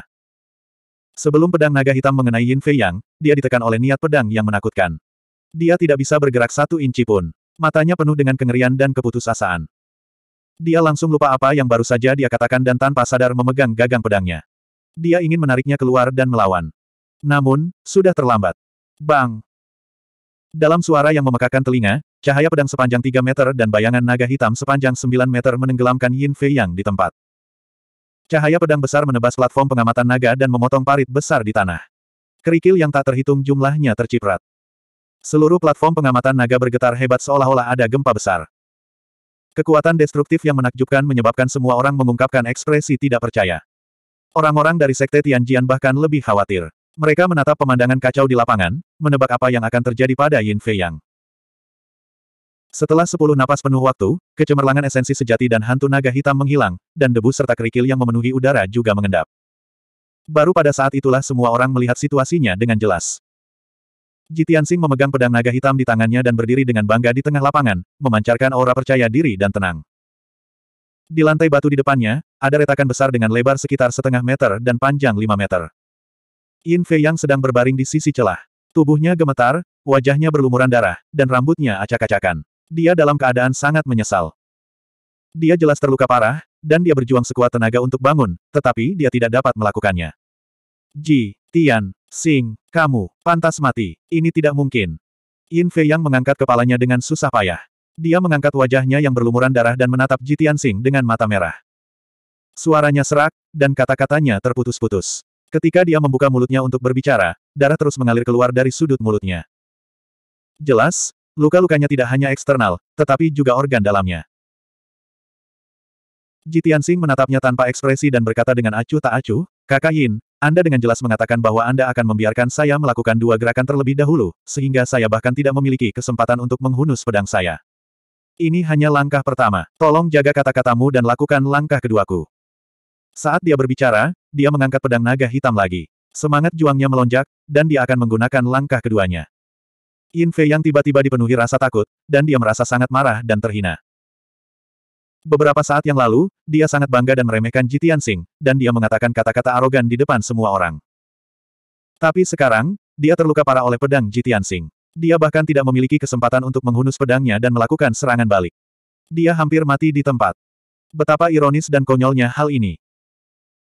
Sebelum pedang naga hitam mengenai Yin Fei Yang, dia ditekan oleh niat pedang yang menakutkan. Dia tidak bisa bergerak satu inci pun. Matanya penuh dengan kengerian dan keputusasaan. Dia langsung lupa apa yang baru saja dia katakan dan tanpa sadar memegang gagang pedangnya. Dia ingin menariknya keluar dan melawan. Namun, sudah terlambat. Bang! Dalam suara yang memekakan telinga, cahaya pedang sepanjang 3 meter dan bayangan naga hitam sepanjang 9 meter menenggelamkan Yin Fei Yang di tempat. Cahaya pedang besar menebas platform pengamatan naga dan memotong parit besar di tanah. Kerikil yang tak terhitung jumlahnya terciprat. Seluruh platform pengamatan naga bergetar hebat seolah-olah ada gempa besar. Kekuatan destruktif yang menakjubkan menyebabkan semua orang mengungkapkan ekspresi tidak percaya. Orang-orang dari Sekte Tianjian bahkan lebih khawatir. Mereka menatap pemandangan kacau di lapangan, menebak apa yang akan terjadi pada Yin Fei Yang. Setelah sepuluh napas penuh waktu, kecemerlangan esensi sejati dan hantu naga hitam menghilang, dan debu serta kerikil yang memenuhi udara juga mengendap. Baru pada saat itulah semua orang melihat situasinya dengan jelas. Jitiansing memegang pedang naga hitam di tangannya dan berdiri dengan bangga di tengah lapangan, memancarkan aura percaya diri dan tenang. Di lantai batu di depannya, ada retakan besar dengan lebar sekitar setengah meter dan panjang lima meter. Yin Fei yang sedang berbaring di sisi celah. Tubuhnya gemetar, wajahnya berlumuran darah, dan rambutnya acak-acakan. Dia dalam keadaan sangat menyesal. Dia jelas terluka parah, dan dia berjuang sekuat tenaga untuk bangun, tetapi dia tidak dapat melakukannya. Ji, Tian, Sing, kamu, pantas mati. Ini tidak mungkin. Yin Fei yang mengangkat kepalanya dengan susah payah. Dia mengangkat wajahnya yang berlumuran darah dan menatap Ji Tian Sing dengan mata merah. Suaranya serak, dan kata-katanya terputus-putus. Ketika dia membuka mulutnya untuk berbicara, darah terus mengalir keluar dari sudut mulutnya. Jelas, Luka-lukanya tidak hanya eksternal, tetapi juga organ dalamnya. Jitian Singh menatapnya tanpa ekspresi dan berkata dengan acuh tak acuh, Kakak Yin, Anda dengan jelas mengatakan bahwa Anda akan membiarkan saya melakukan dua gerakan terlebih dahulu, sehingga saya bahkan tidak memiliki kesempatan untuk menghunus pedang saya. Ini hanya langkah pertama. Tolong jaga kata-katamu dan lakukan langkah keduaku. Saat dia berbicara, dia mengangkat pedang naga hitam lagi. Semangat juangnya melonjak, dan dia akan menggunakan langkah keduanya. Yin Fei yang tiba-tiba dipenuhi rasa takut, dan dia merasa sangat marah dan terhina. Beberapa saat yang lalu, dia sangat bangga dan meremehkan Ji Tianxing, dan dia mengatakan kata-kata arogan di depan semua orang. Tapi sekarang, dia terluka parah oleh pedang Ji Tianxing. Dia bahkan tidak memiliki kesempatan untuk menghunus pedangnya dan melakukan serangan balik. Dia hampir mati di tempat. Betapa ironis dan konyolnya hal ini.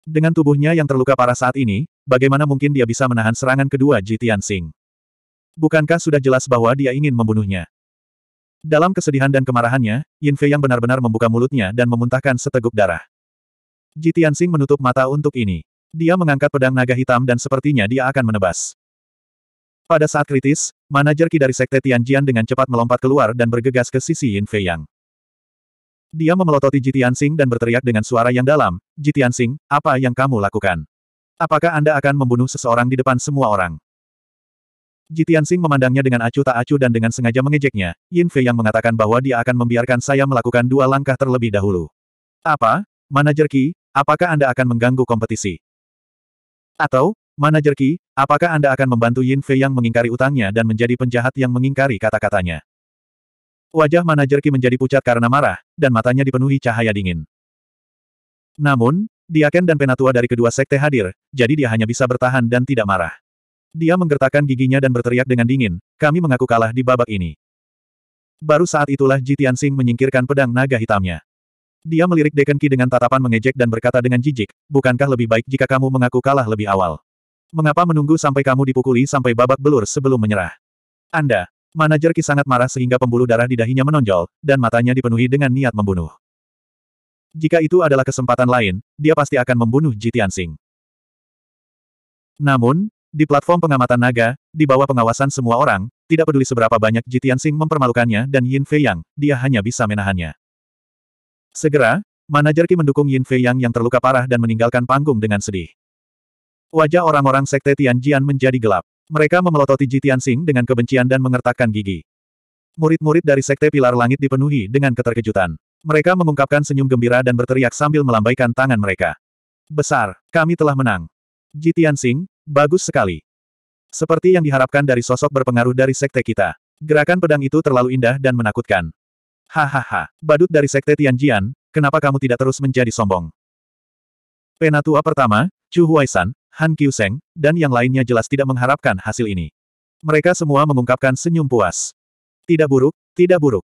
Dengan tubuhnya yang terluka parah saat ini, bagaimana mungkin dia bisa menahan serangan kedua Ji Tianxing? Bukankah sudah jelas bahwa dia ingin membunuhnya? Dalam kesedihan dan kemarahannya, Yin Fei yang benar-benar membuka mulutnya dan memuntahkan seteguk darah. Ji Tianxing menutup mata untuk ini. Dia mengangkat pedang naga hitam dan sepertinya dia akan menebas. Pada saat kritis, manajer Ki dari Sekte Tianjian dengan cepat melompat keluar dan bergegas ke sisi Yin Fei Yang. Dia memelototi Ji Tianxing dan berteriak dengan suara yang dalam, Ji Tianxing, apa yang kamu lakukan? Apakah Anda akan membunuh seseorang di depan semua orang? Jitian Sing memandangnya dengan acuh tak acuh dan dengan sengaja mengejeknya, Yin Fei yang mengatakan bahwa dia akan membiarkan saya melakukan dua langkah terlebih dahulu. Apa? Manajer Qi, apakah Anda akan mengganggu kompetisi? Atau, Manajer Qi, apakah Anda akan membantu Yin Fei yang mengingkari utangnya dan menjadi penjahat yang mengingkari kata-katanya? Wajah manajer Qi menjadi pucat karena marah, dan matanya dipenuhi cahaya dingin. Namun, Diaken dan Penatua dari kedua sekte hadir, jadi dia hanya bisa bertahan dan tidak marah. Dia menggertakkan giginya dan berteriak dengan dingin, kami mengaku kalah di babak ini. Baru saat itulah Ji Tianxing menyingkirkan pedang naga hitamnya. Dia melirik Dekenki dengan tatapan mengejek dan berkata dengan jijik, bukankah lebih baik jika kamu mengaku kalah lebih awal? Mengapa menunggu sampai kamu dipukuli sampai babak belur sebelum menyerah? Anda, manajer Ki sangat marah sehingga pembuluh darah di dahinya menonjol, dan matanya dipenuhi dengan niat membunuh. Jika itu adalah kesempatan lain, dia pasti akan membunuh Ji Tianxing. Namun, di platform pengamatan naga, di bawah pengawasan semua orang, tidak peduli seberapa banyak Sing mempermalukannya dan Yin Fei Yang, dia hanya bisa menahannya. Segera, manajer Qi mendukung Yin Fei Yang yang terluka parah dan meninggalkan panggung dengan sedih. Wajah orang-orang sekte Tianjian menjadi gelap. Mereka memelototi Sing dengan kebencian dan mengertakkan gigi. Murid-murid dari sekte Pilar Langit dipenuhi dengan keterkejutan. Mereka mengungkapkan senyum gembira dan berteriak sambil melambaikan tangan mereka. Besar, kami telah menang. Jitian Sing, Bagus sekali. Seperti yang diharapkan dari sosok berpengaruh dari sekte kita. Gerakan pedang itu terlalu indah dan menakutkan. Hahaha, badut dari sekte Tianjian, kenapa kamu tidak terus menjadi sombong? Penatua pertama, Chu Huaisan, Han Kyuseng, dan yang lainnya jelas tidak mengharapkan hasil ini. Mereka semua mengungkapkan senyum puas. Tidak buruk, tidak buruk.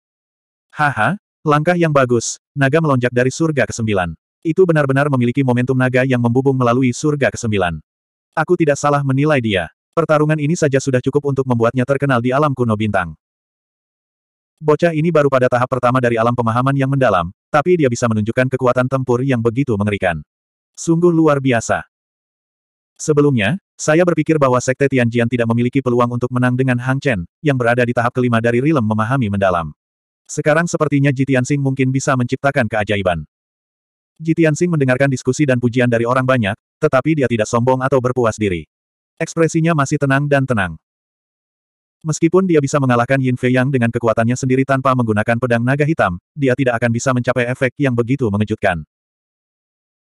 Haha, langkah yang bagus, naga melonjak dari surga ke-9. Itu benar-benar memiliki momentum naga yang membubung melalui surga ke-9. Aku tidak salah menilai dia. Pertarungan ini saja sudah cukup untuk membuatnya terkenal di alam kuno bintang. Bocah ini baru pada tahap pertama dari alam pemahaman yang mendalam, tapi dia bisa menunjukkan kekuatan tempur yang begitu mengerikan. Sungguh luar biasa. Sebelumnya, saya berpikir bahwa Sekte Tianjian tidak memiliki peluang untuk menang dengan Hang Chen, yang berada di tahap kelima dari Rilem memahami mendalam. Sekarang sepertinya Ji Tianxing mungkin bisa menciptakan keajaiban. Jitian Sing mendengarkan diskusi dan pujian dari orang banyak, tetapi dia tidak sombong atau berpuas diri. Ekspresinya masih tenang dan tenang. Meskipun dia bisa mengalahkan Yin Fei Yang dengan kekuatannya sendiri tanpa menggunakan pedang naga hitam, dia tidak akan bisa mencapai efek yang begitu mengejutkan.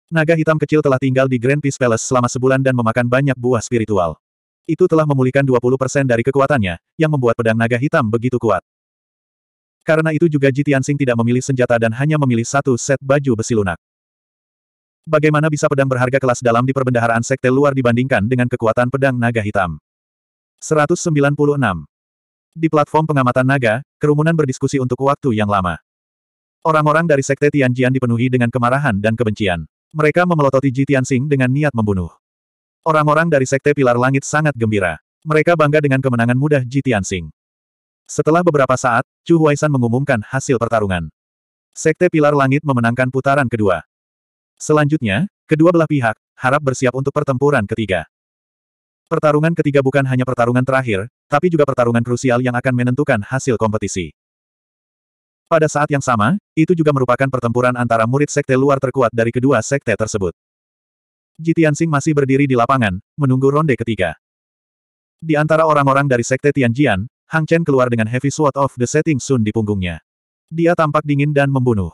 Naga hitam kecil telah tinggal di Grand Peace Palace selama sebulan dan memakan banyak buah spiritual. Itu telah memulihkan 20% dari kekuatannya, yang membuat pedang naga hitam begitu kuat. Karena itu juga Jitian Sing tidak memilih senjata dan hanya memilih satu set baju besi lunak. Bagaimana bisa pedang berharga kelas dalam di perbendaharaan sekte luar dibandingkan dengan kekuatan pedang naga hitam? 196. Di platform pengamatan naga, kerumunan berdiskusi untuk waktu yang lama. Orang-orang dari sekte Tianjian dipenuhi dengan kemarahan dan kebencian. Mereka memelototi Ji Tianxing dengan niat membunuh. Orang-orang dari sekte Pilar Langit sangat gembira. Mereka bangga dengan kemenangan mudah Ji Tianxing. Setelah beberapa saat, Chu Huaisan mengumumkan hasil pertarungan. Sekte Pilar Langit memenangkan putaran kedua. Selanjutnya, kedua belah pihak, harap bersiap untuk pertempuran ketiga. Pertarungan ketiga bukan hanya pertarungan terakhir, tapi juga pertarungan krusial yang akan menentukan hasil kompetisi. Pada saat yang sama, itu juga merupakan pertempuran antara murid sekte luar terkuat dari kedua sekte tersebut. Jitiansing masih berdiri di lapangan, menunggu ronde ketiga. Di antara orang-orang dari sekte Tianjian, Hang Chen keluar dengan heavy sword of the setting sun di punggungnya. Dia tampak dingin dan membunuh.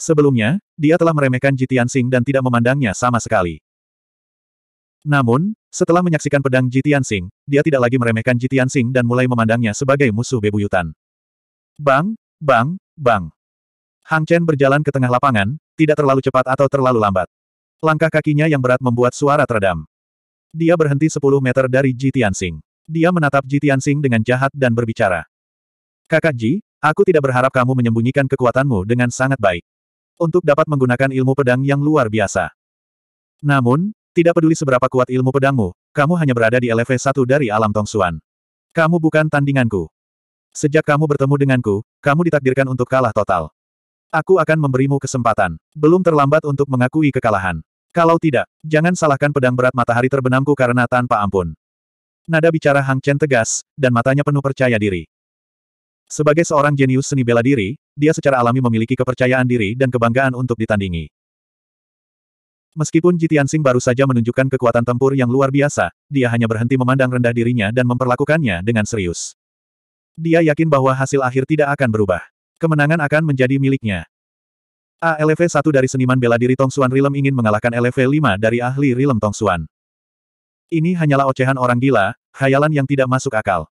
Sebelumnya, dia telah meremehkan Jitian Sing dan tidak memandangnya sama sekali. Namun, setelah menyaksikan pedang Jitian Sing, dia tidak lagi meremehkan Jitian Sing dan mulai memandangnya sebagai musuh bebuyutan. Bang, bang, bang. Hang Chen berjalan ke tengah lapangan, tidak terlalu cepat atau terlalu lambat. Langkah kakinya yang berat membuat suara teredam. Dia berhenti 10 meter dari Ji Tianxing. Dia menatap Ji Tianxing dengan jahat dan berbicara. Kakak Ji, aku tidak berharap kamu menyembunyikan kekuatanmu dengan sangat baik untuk dapat menggunakan ilmu pedang yang luar biasa. Namun, tidak peduli seberapa kuat ilmu pedangmu, kamu hanya berada di LV1 dari alam Tong Suan. Kamu bukan tandinganku. Sejak kamu bertemu denganku, kamu ditakdirkan untuk kalah total. Aku akan memberimu kesempatan. Belum terlambat untuk mengakui kekalahan. Kalau tidak, jangan salahkan pedang berat matahari terbenamku karena tanpa ampun. Nada bicara Hang Chen tegas, dan matanya penuh percaya diri. Sebagai seorang jenius seni bela diri, dia secara alami memiliki kepercayaan diri dan kebanggaan untuk ditandingi. Meskipun Jitian Sing baru saja menunjukkan kekuatan tempur yang luar biasa, dia hanya berhenti memandang rendah dirinya dan memperlakukannya dengan serius. Dia yakin bahwa hasil akhir tidak akan berubah. Kemenangan akan menjadi miliknya. lv 1 dari seniman bela diri Tong Tongsuan Rilem ingin mengalahkan LV 5 dari ahli Rilem Tong Tongsuan. Ini hanyalah ocehan orang gila, khayalan yang tidak masuk akal.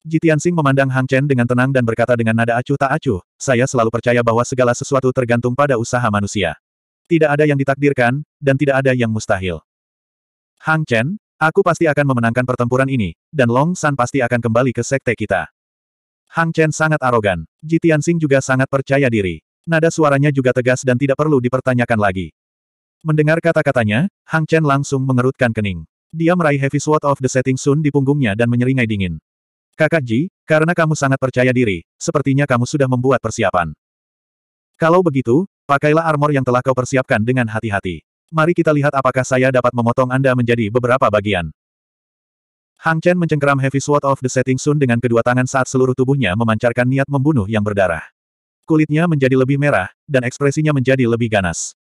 Jitiansing memandang Hang Chen dengan tenang dan berkata dengan nada acuh tak acuh, saya selalu percaya bahwa segala sesuatu tergantung pada usaha manusia. Tidak ada yang ditakdirkan, dan tidak ada yang mustahil. Hang Chen, aku pasti akan memenangkan pertempuran ini, dan Long San pasti akan kembali ke sekte kita. Hang Chen sangat arogan. Jitiansing juga sangat percaya diri. Nada suaranya juga tegas dan tidak perlu dipertanyakan lagi. Mendengar kata-katanya, Hang Chen langsung mengerutkan kening. Dia meraih Heavy Sword of the Setting Sun di punggungnya dan menyeringai dingin. Kakak Ji, karena kamu sangat percaya diri, sepertinya kamu sudah membuat persiapan. Kalau begitu, pakailah armor yang telah kau persiapkan dengan hati-hati. Mari kita lihat apakah saya dapat memotong Anda menjadi beberapa bagian. Hang Chen mencengkeram Heavy Sword of the Setting Sun dengan kedua tangan saat seluruh tubuhnya memancarkan niat membunuh yang berdarah. Kulitnya menjadi lebih merah, dan ekspresinya menjadi lebih ganas.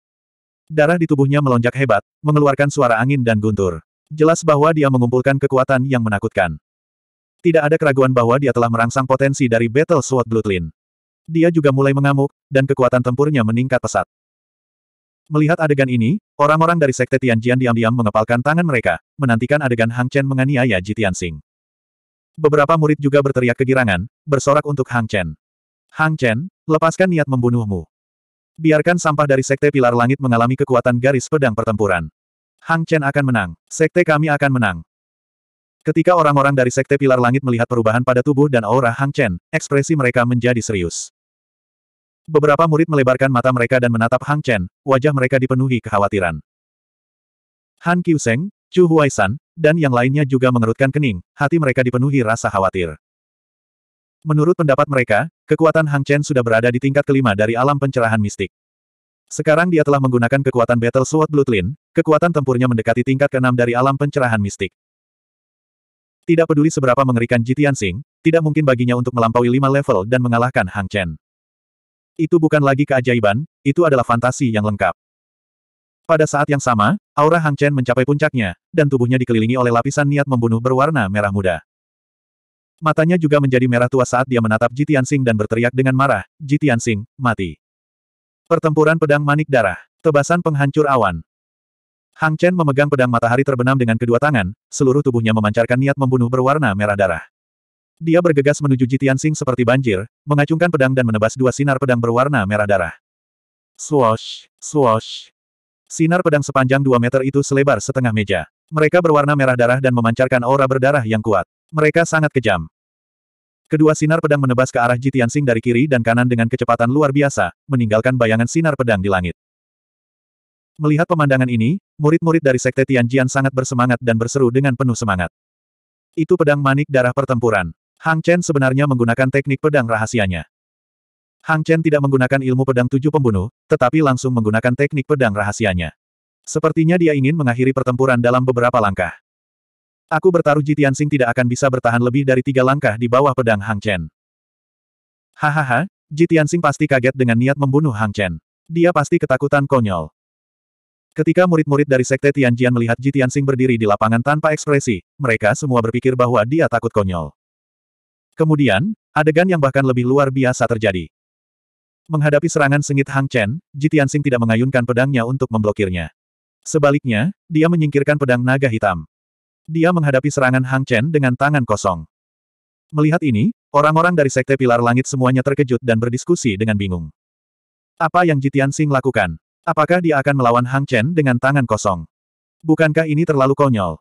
Darah di tubuhnya melonjak hebat, mengeluarkan suara angin dan guntur. Jelas bahwa dia mengumpulkan kekuatan yang menakutkan. Tidak ada keraguan bahwa dia telah merangsang potensi dari Battle Sword Bloodline. Dia juga mulai mengamuk, dan kekuatan tempurnya meningkat pesat. Melihat adegan ini, orang-orang dari Sekte Tianjian diam-diam mengepalkan tangan mereka, menantikan adegan Hang Chen menganiaya Jitian Sing. Beberapa murid juga berteriak kegirangan, bersorak untuk Hang Chen. Hang Chen, lepaskan niat membunuhmu. Biarkan sampah dari Sekte Pilar Langit mengalami kekuatan garis pedang pertempuran. Hang Chen akan menang. Sekte kami akan menang. Ketika orang-orang dari Sekte Pilar Langit melihat perubahan pada tubuh dan aura Hang Chen, ekspresi mereka menjadi serius. Beberapa murid melebarkan mata mereka dan menatap Hang Chen, wajah mereka dipenuhi kekhawatiran. Han Kiuseng, Chu Huaisan, dan yang lainnya juga mengerutkan kening, hati mereka dipenuhi rasa khawatir. Menurut pendapat mereka, kekuatan Hang Chen sudah berada di tingkat kelima dari alam pencerahan mistik. Sekarang dia telah menggunakan kekuatan Battle Sword Bloodline, kekuatan tempurnya mendekati tingkat keenam dari alam pencerahan mistik. Tidak peduli seberapa mengerikan Jitian Sing, tidak mungkin baginya untuk melampaui lima level dan mengalahkan Hang Chen. Itu bukan lagi keajaiban, itu adalah fantasi yang lengkap. Pada saat yang sama, aura Hang Chen mencapai puncaknya, dan tubuhnya dikelilingi oleh lapisan niat membunuh berwarna merah muda. Matanya juga menjadi merah tua saat dia menatap Jitian Sing dan berteriak dengan marah, Jitian Sing, mati. Pertempuran pedang manik darah, tebasan penghancur awan. Hang Chen memegang pedang matahari terbenam dengan kedua tangan, seluruh tubuhnya memancarkan niat membunuh berwarna merah darah. Dia bergegas menuju Jitiansing seperti banjir, mengacungkan pedang dan menebas dua sinar pedang berwarna merah darah. Swosh, swosh. Sinar pedang sepanjang dua meter itu selebar setengah meja. Mereka berwarna merah darah dan memancarkan aura berdarah yang kuat. Mereka sangat kejam. Kedua sinar pedang menebas ke arah Jitiansing dari kiri dan kanan dengan kecepatan luar biasa, meninggalkan bayangan sinar pedang di langit. Melihat pemandangan ini, murid-murid dari Sekte Tianjian sangat bersemangat dan berseru dengan penuh semangat. Itu pedang manik darah pertempuran. Hang Chen sebenarnya menggunakan teknik pedang rahasianya. Hang Chen tidak menggunakan ilmu pedang tujuh pembunuh, tetapi langsung menggunakan teknik pedang rahasianya. Sepertinya dia ingin mengakhiri pertempuran dalam beberapa langkah. Aku bertaruh Jitian Sing tidak akan bisa bertahan lebih dari tiga langkah di bawah pedang Hang Chen. Hahaha, Jitian Sing pasti kaget dengan niat membunuh Hang Chen. Dia pasti ketakutan konyol. Ketika murid-murid dari Sekte Tianjian melihat Ji Tianxing berdiri di lapangan tanpa ekspresi, mereka semua berpikir bahwa dia takut konyol. Kemudian, adegan yang bahkan lebih luar biasa terjadi. Menghadapi serangan sengit Hang Chen, Ji Tianxing tidak mengayunkan pedangnya untuk memblokirnya. Sebaliknya, dia menyingkirkan pedang naga hitam. Dia menghadapi serangan Hang Chen dengan tangan kosong. Melihat ini, orang-orang dari Sekte Pilar Langit semuanya terkejut dan berdiskusi dengan bingung. Apa yang Jitian Sing lakukan? Apakah dia akan melawan Hang Chen dengan tangan kosong? Bukankah ini terlalu konyol?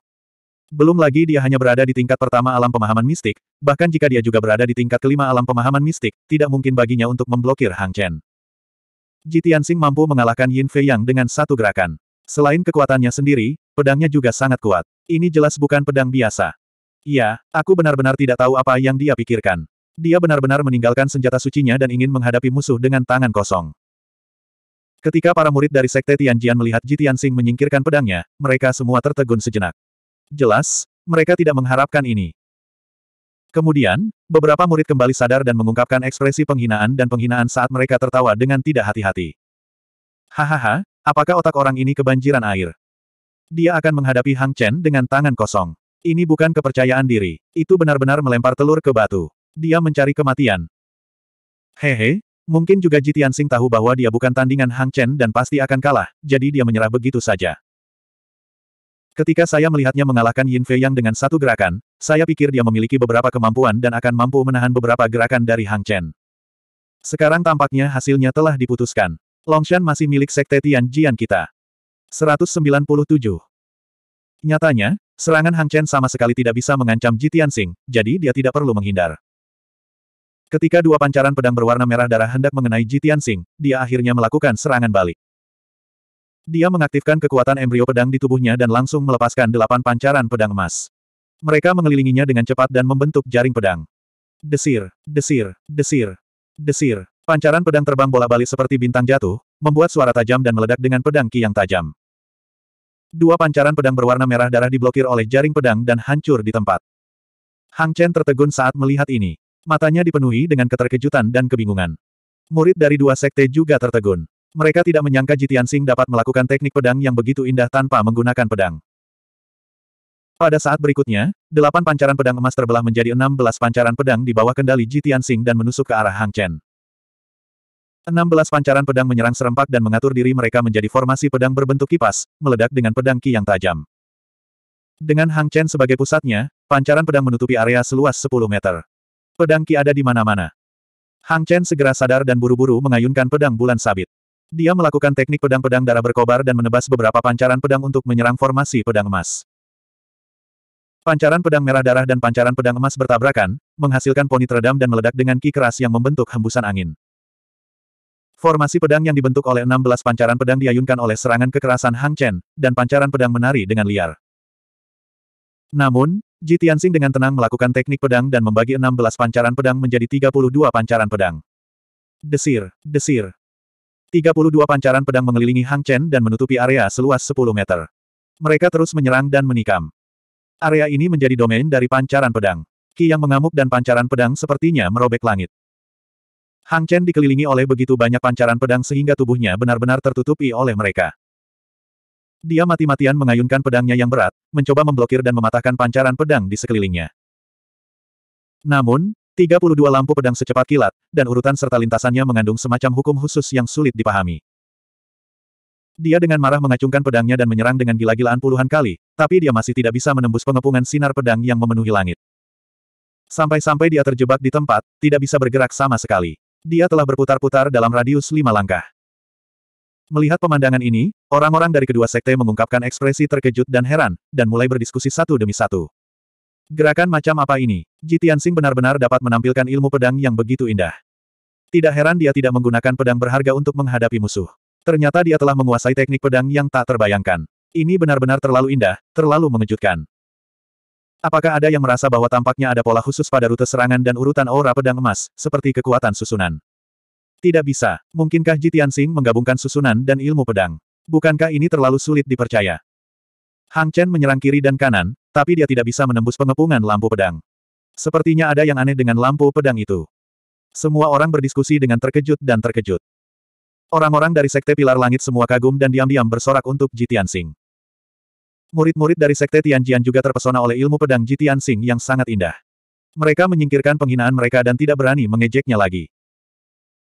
Belum lagi dia hanya berada di tingkat pertama alam pemahaman mistik, bahkan jika dia juga berada di tingkat kelima alam pemahaman mistik, tidak mungkin baginya untuk memblokir Hang Chen. Ji Tianxing mampu mengalahkan Yin Fei Yang dengan satu gerakan. Selain kekuatannya sendiri, pedangnya juga sangat kuat. Ini jelas bukan pedang biasa. Iya, aku benar-benar tidak tahu apa yang dia pikirkan. Dia benar-benar meninggalkan senjata sucinya dan ingin menghadapi musuh dengan tangan kosong. Ketika para murid dari Sekte Tianjian melihat Ji Tianxing menyingkirkan pedangnya, mereka semua tertegun sejenak. Jelas, mereka tidak mengharapkan ini. Kemudian, beberapa murid kembali sadar dan mengungkapkan ekspresi penghinaan dan penghinaan saat mereka tertawa dengan tidak hati-hati. Hahaha, apakah otak orang ini kebanjiran air? Dia akan menghadapi Hang Chen dengan tangan kosong. Ini bukan kepercayaan diri, itu benar-benar melempar telur ke batu. Dia mencari kematian. Hehe, Mungkin juga Ji Tianxing tahu bahwa dia bukan tandingan Hang Chen dan pasti akan kalah, jadi dia menyerah begitu saja. Ketika saya melihatnya mengalahkan Yin Fei Yang dengan satu gerakan, saya pikir dia memiliki beberapa kemampuan dan akan mampu menahan beberapa gerakan dari Hang Chen. Sekarang tampaknya hasilnya telah diputuskan. Longshan masih milik Sekte Tian Jian kita. 197. Nyatanya, serangan Hang Chen sama sekali tidak bisa mengancam Ji Tianxing, jadi dia tidak perlu menghindar. Ketika dua pancaran pedang berwarna merah darah hendak mengenai Ji Tianxing, dia akhirnya melakukan serangan balik. Dia mengaktifkan kekuatan embrio pedang di tubuhnya dan langsung melepaskan delapan pancaran pedang emas. Mereka mengelilinginya dengan cepat dan membentuk jaring pedang. Desir, desir, desir, desir. Pancaran pedang terbang bola-balik seperti bintang jatuh, membuat suara tajam dan meledak dengan pedang ki yang tajam. Dua pancaran pedang berwarna merah darah diblokir oleh jaring pedang dan hancur di tempat. Hang Chen tertegun saat melihat ini. Matanya dipenuhi dengan keterkejutan dan kebingungan. Murid dari dua sekte juga tertegun. Mereka tidak menyangka Jitian Sing dapat melakukan teknik pedang yang begitu indah tanpa menggunakan pedang. Pada saat berikutnya, delapan pancaran pedang emas terbelah menjadi enam belas pancaran pedang di bawah kendali Jitian Sing dan menusuk ke arah Hang Chen. Enam belas pancaran pedang menyerang serempak dan mengatur diri mereka menjadi formasi pedang berbentuk kipas, meledak dengan pedang ki yang tajam. Dengan Hang Chen sebagai pusatnya, pancaran pedang menutupi area seluas 10 meter. Pedang Ki ada di mana-mana. Hang Chen segera sadar dan buru-buru mengayunkan pedang bulan sabit. Dia melakukan teknik pedang-pedang darah berkobar dan menebas beberapa pancaran pedang untuk menyerang formasi pedang emas. Pancaran pedang merah darah dan pancaran pedang emas bertabrakan, menghasilkan poni teredam dan meledak dengan ki keras yang membentuk hembusan angin. Formasi pedang yang dibentuk oleh 16 pancaran pedang diayunkan oleh serangan kekerasan Hang Chen, dan pancaran pedang menari dengan liar. Namun, Ji Tianxing dengan tenang melakukan teknik pedang dan membagi 16 pancaran pedang menjadi 32 pancaran pedang. Desir, desir. 32 pancaran pedang mengelilingi Hang Chen dan menutupi area seluas 10 meter. Mereka terus menyerang dan menikam. Area ini menjadi domain dari pancaran pedang. Ki yang mengamuk dan pancaran pedang sepertinya merobek langit. Hang Chen dikelilingi oleh begitu banyak pancaran pedang sehingga tubuhnya benar-benar tertutupi oleh mereka. Dia mati-matian mengayunkan pedangnya yang berat, mencoba memblokir dan mematahkan pancaran pedang di sekelilingnya. Namun, 32 lampu pedang secepat kilat, dan urutan serta lintasannya mengandung semacam hukum khusus yang sulit dipahami. Dia dengan marah mengacungkan pedangnya dan menyerang dengan gila-gilaan puluhan kali, tapi dia masih tidak bisa menembus pengepungan sinar pedang yang memenuhi langit. Sampai-sampai dia terjebak di tempat, tidak bisa bergerak sama sekali. Dia telah berputar-putar dalam radius lima langkah. Melihat pemandangan ini, orang-orang dari kedua sekte mengungkapkan ekspresi terkejut dan heran, dan mulai berdiskusi satu demi satu. Gerakan macam apa ini? Jitian Sing benar-benar dapat menampilkan ilmu pedang yang begitu indah. Tidak heran dia tidak menggunakan pedang berharga untuk menghadapi musuh. Ternyata dia telah menguasai teknik pedang yang tak terbayangkan. Ini benar-benar terlalu indah, terlalu mengejutkan. Apakah ada yang merasa bahwa tampaknya ada pola khusus pada rute serangan dan urutan aura pedang emas, seperti kekuatan susunan? Tidak bisa. Mungkinkah Jitian Sing menggabungkan susunan dan ilmu pedang? Bukankah ini terlalu sulit dipercaya? Hang Chen menyerang kiri dan kanan, tapi dia tidak bisa menembus pengepungan lampu pedang. Sepertinya ada yang aneh dengan lampu pedang itu. Semua orang berdiskusi dengan terkejut dan terkejut. Orang-orang dari Sekte Pilar Langit semua kagum dan diam-diam bersorak untuk Jitian Sing. Murid-murid dari Sekte Tianjian juga terpesona oleh ilmu pedang Jitian Sing yang sangat indah. Mereka menyingkirkan penghinaan mereka dan tidak berani mengejeknya lagi.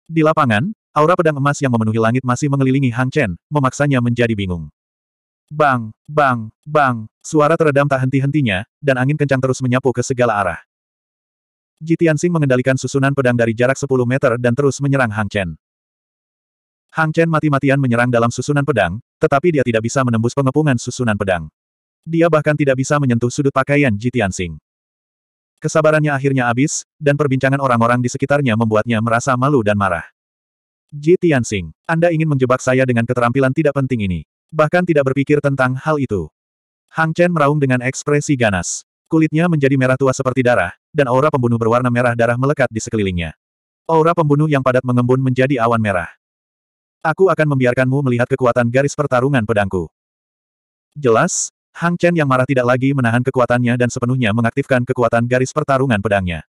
Di lapangan, aura pedang emas yang memenuhi langit masih mengelilingi Hang Chen, memaksanya menjadi bingung. Bang, bang, bang, suara teredam tak henti-hentinya, dan angin kencang terus menyapu ke segala arah. Jitiansing mengendalikan susunan pedang dari jarak 10 meter dan terus menyerang Hang Chen. Hang Chen mati-matian menyerang dalam susunan pedang, tetapi dia tidak bisa menembus pengepungan susunan pedang. Dia bahkan tidak bisa menyentuh sudut pakaian Jitiansing. Kesabarannya akhirnya habis, dan perbincangan orang-orang di sekitarnya membuatnya merasa malu dan marah. Ji Tianxing, Anda ingin menjebak saya dengan keterampilan tidak penting ini. Bahkan tidak berpikir tentang hal itu. Hang Chen meraung dengan ekspresi ganas. Kulitnya menjadi merah tua seperti darah, dan aura pembunuh berwarna merah darah melekat di sekelilingnya. Aura pembunuh yang padat mengembun menjadi awan merah. Aku akan membiarkanmu melihat kekuatan garis pertarungan pedangku. Jelas, Hang Chen yang marah tidak lagi menahan kekuatannya dan sepenuhnya mengaktifkan kekuatan garis pertarungan pedangnya.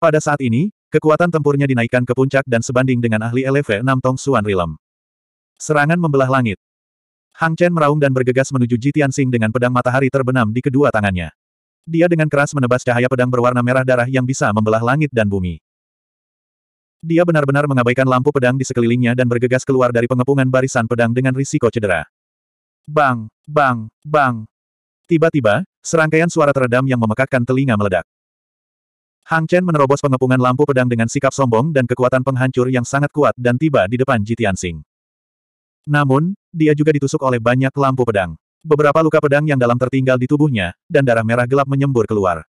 Pada saat ini, kekuatan tempurnya dinaikkan ke puncak dan sebanding dengan ahli LV 6 Tong Suan Rilem. Serangan membelah langit. Hang Chen meraung dan bergegas menuju Ji Tianxing dengan pedang matahari terbenam di kedua tangannya. Dia dengan keras menebas cahaya pedang berwarna merah darah yang bisa membelah langit dan bumi. Dia benar-benar mengabaikan lampu pedang di sekelilingnya dan bergegas keluar dari pengepungan barisan pedang dengan risiko cedera. Bang, bang, bang. Tiba-tiba, serangkaian suara teredam yang memekakkan telinga meledak. Hang Chen menerobos pengepungan lampu pedang dengan sikap sombong dan kekuatan penghancur yang sangat kuat dan tiba di depan Ji Tianxing. Namun, dia juga ditusuk oleh banyak lampu pedang. Beberapa luka pedang yang dalam tertinggal di tubuhnya, dan darah merah gelap menyembur keluar.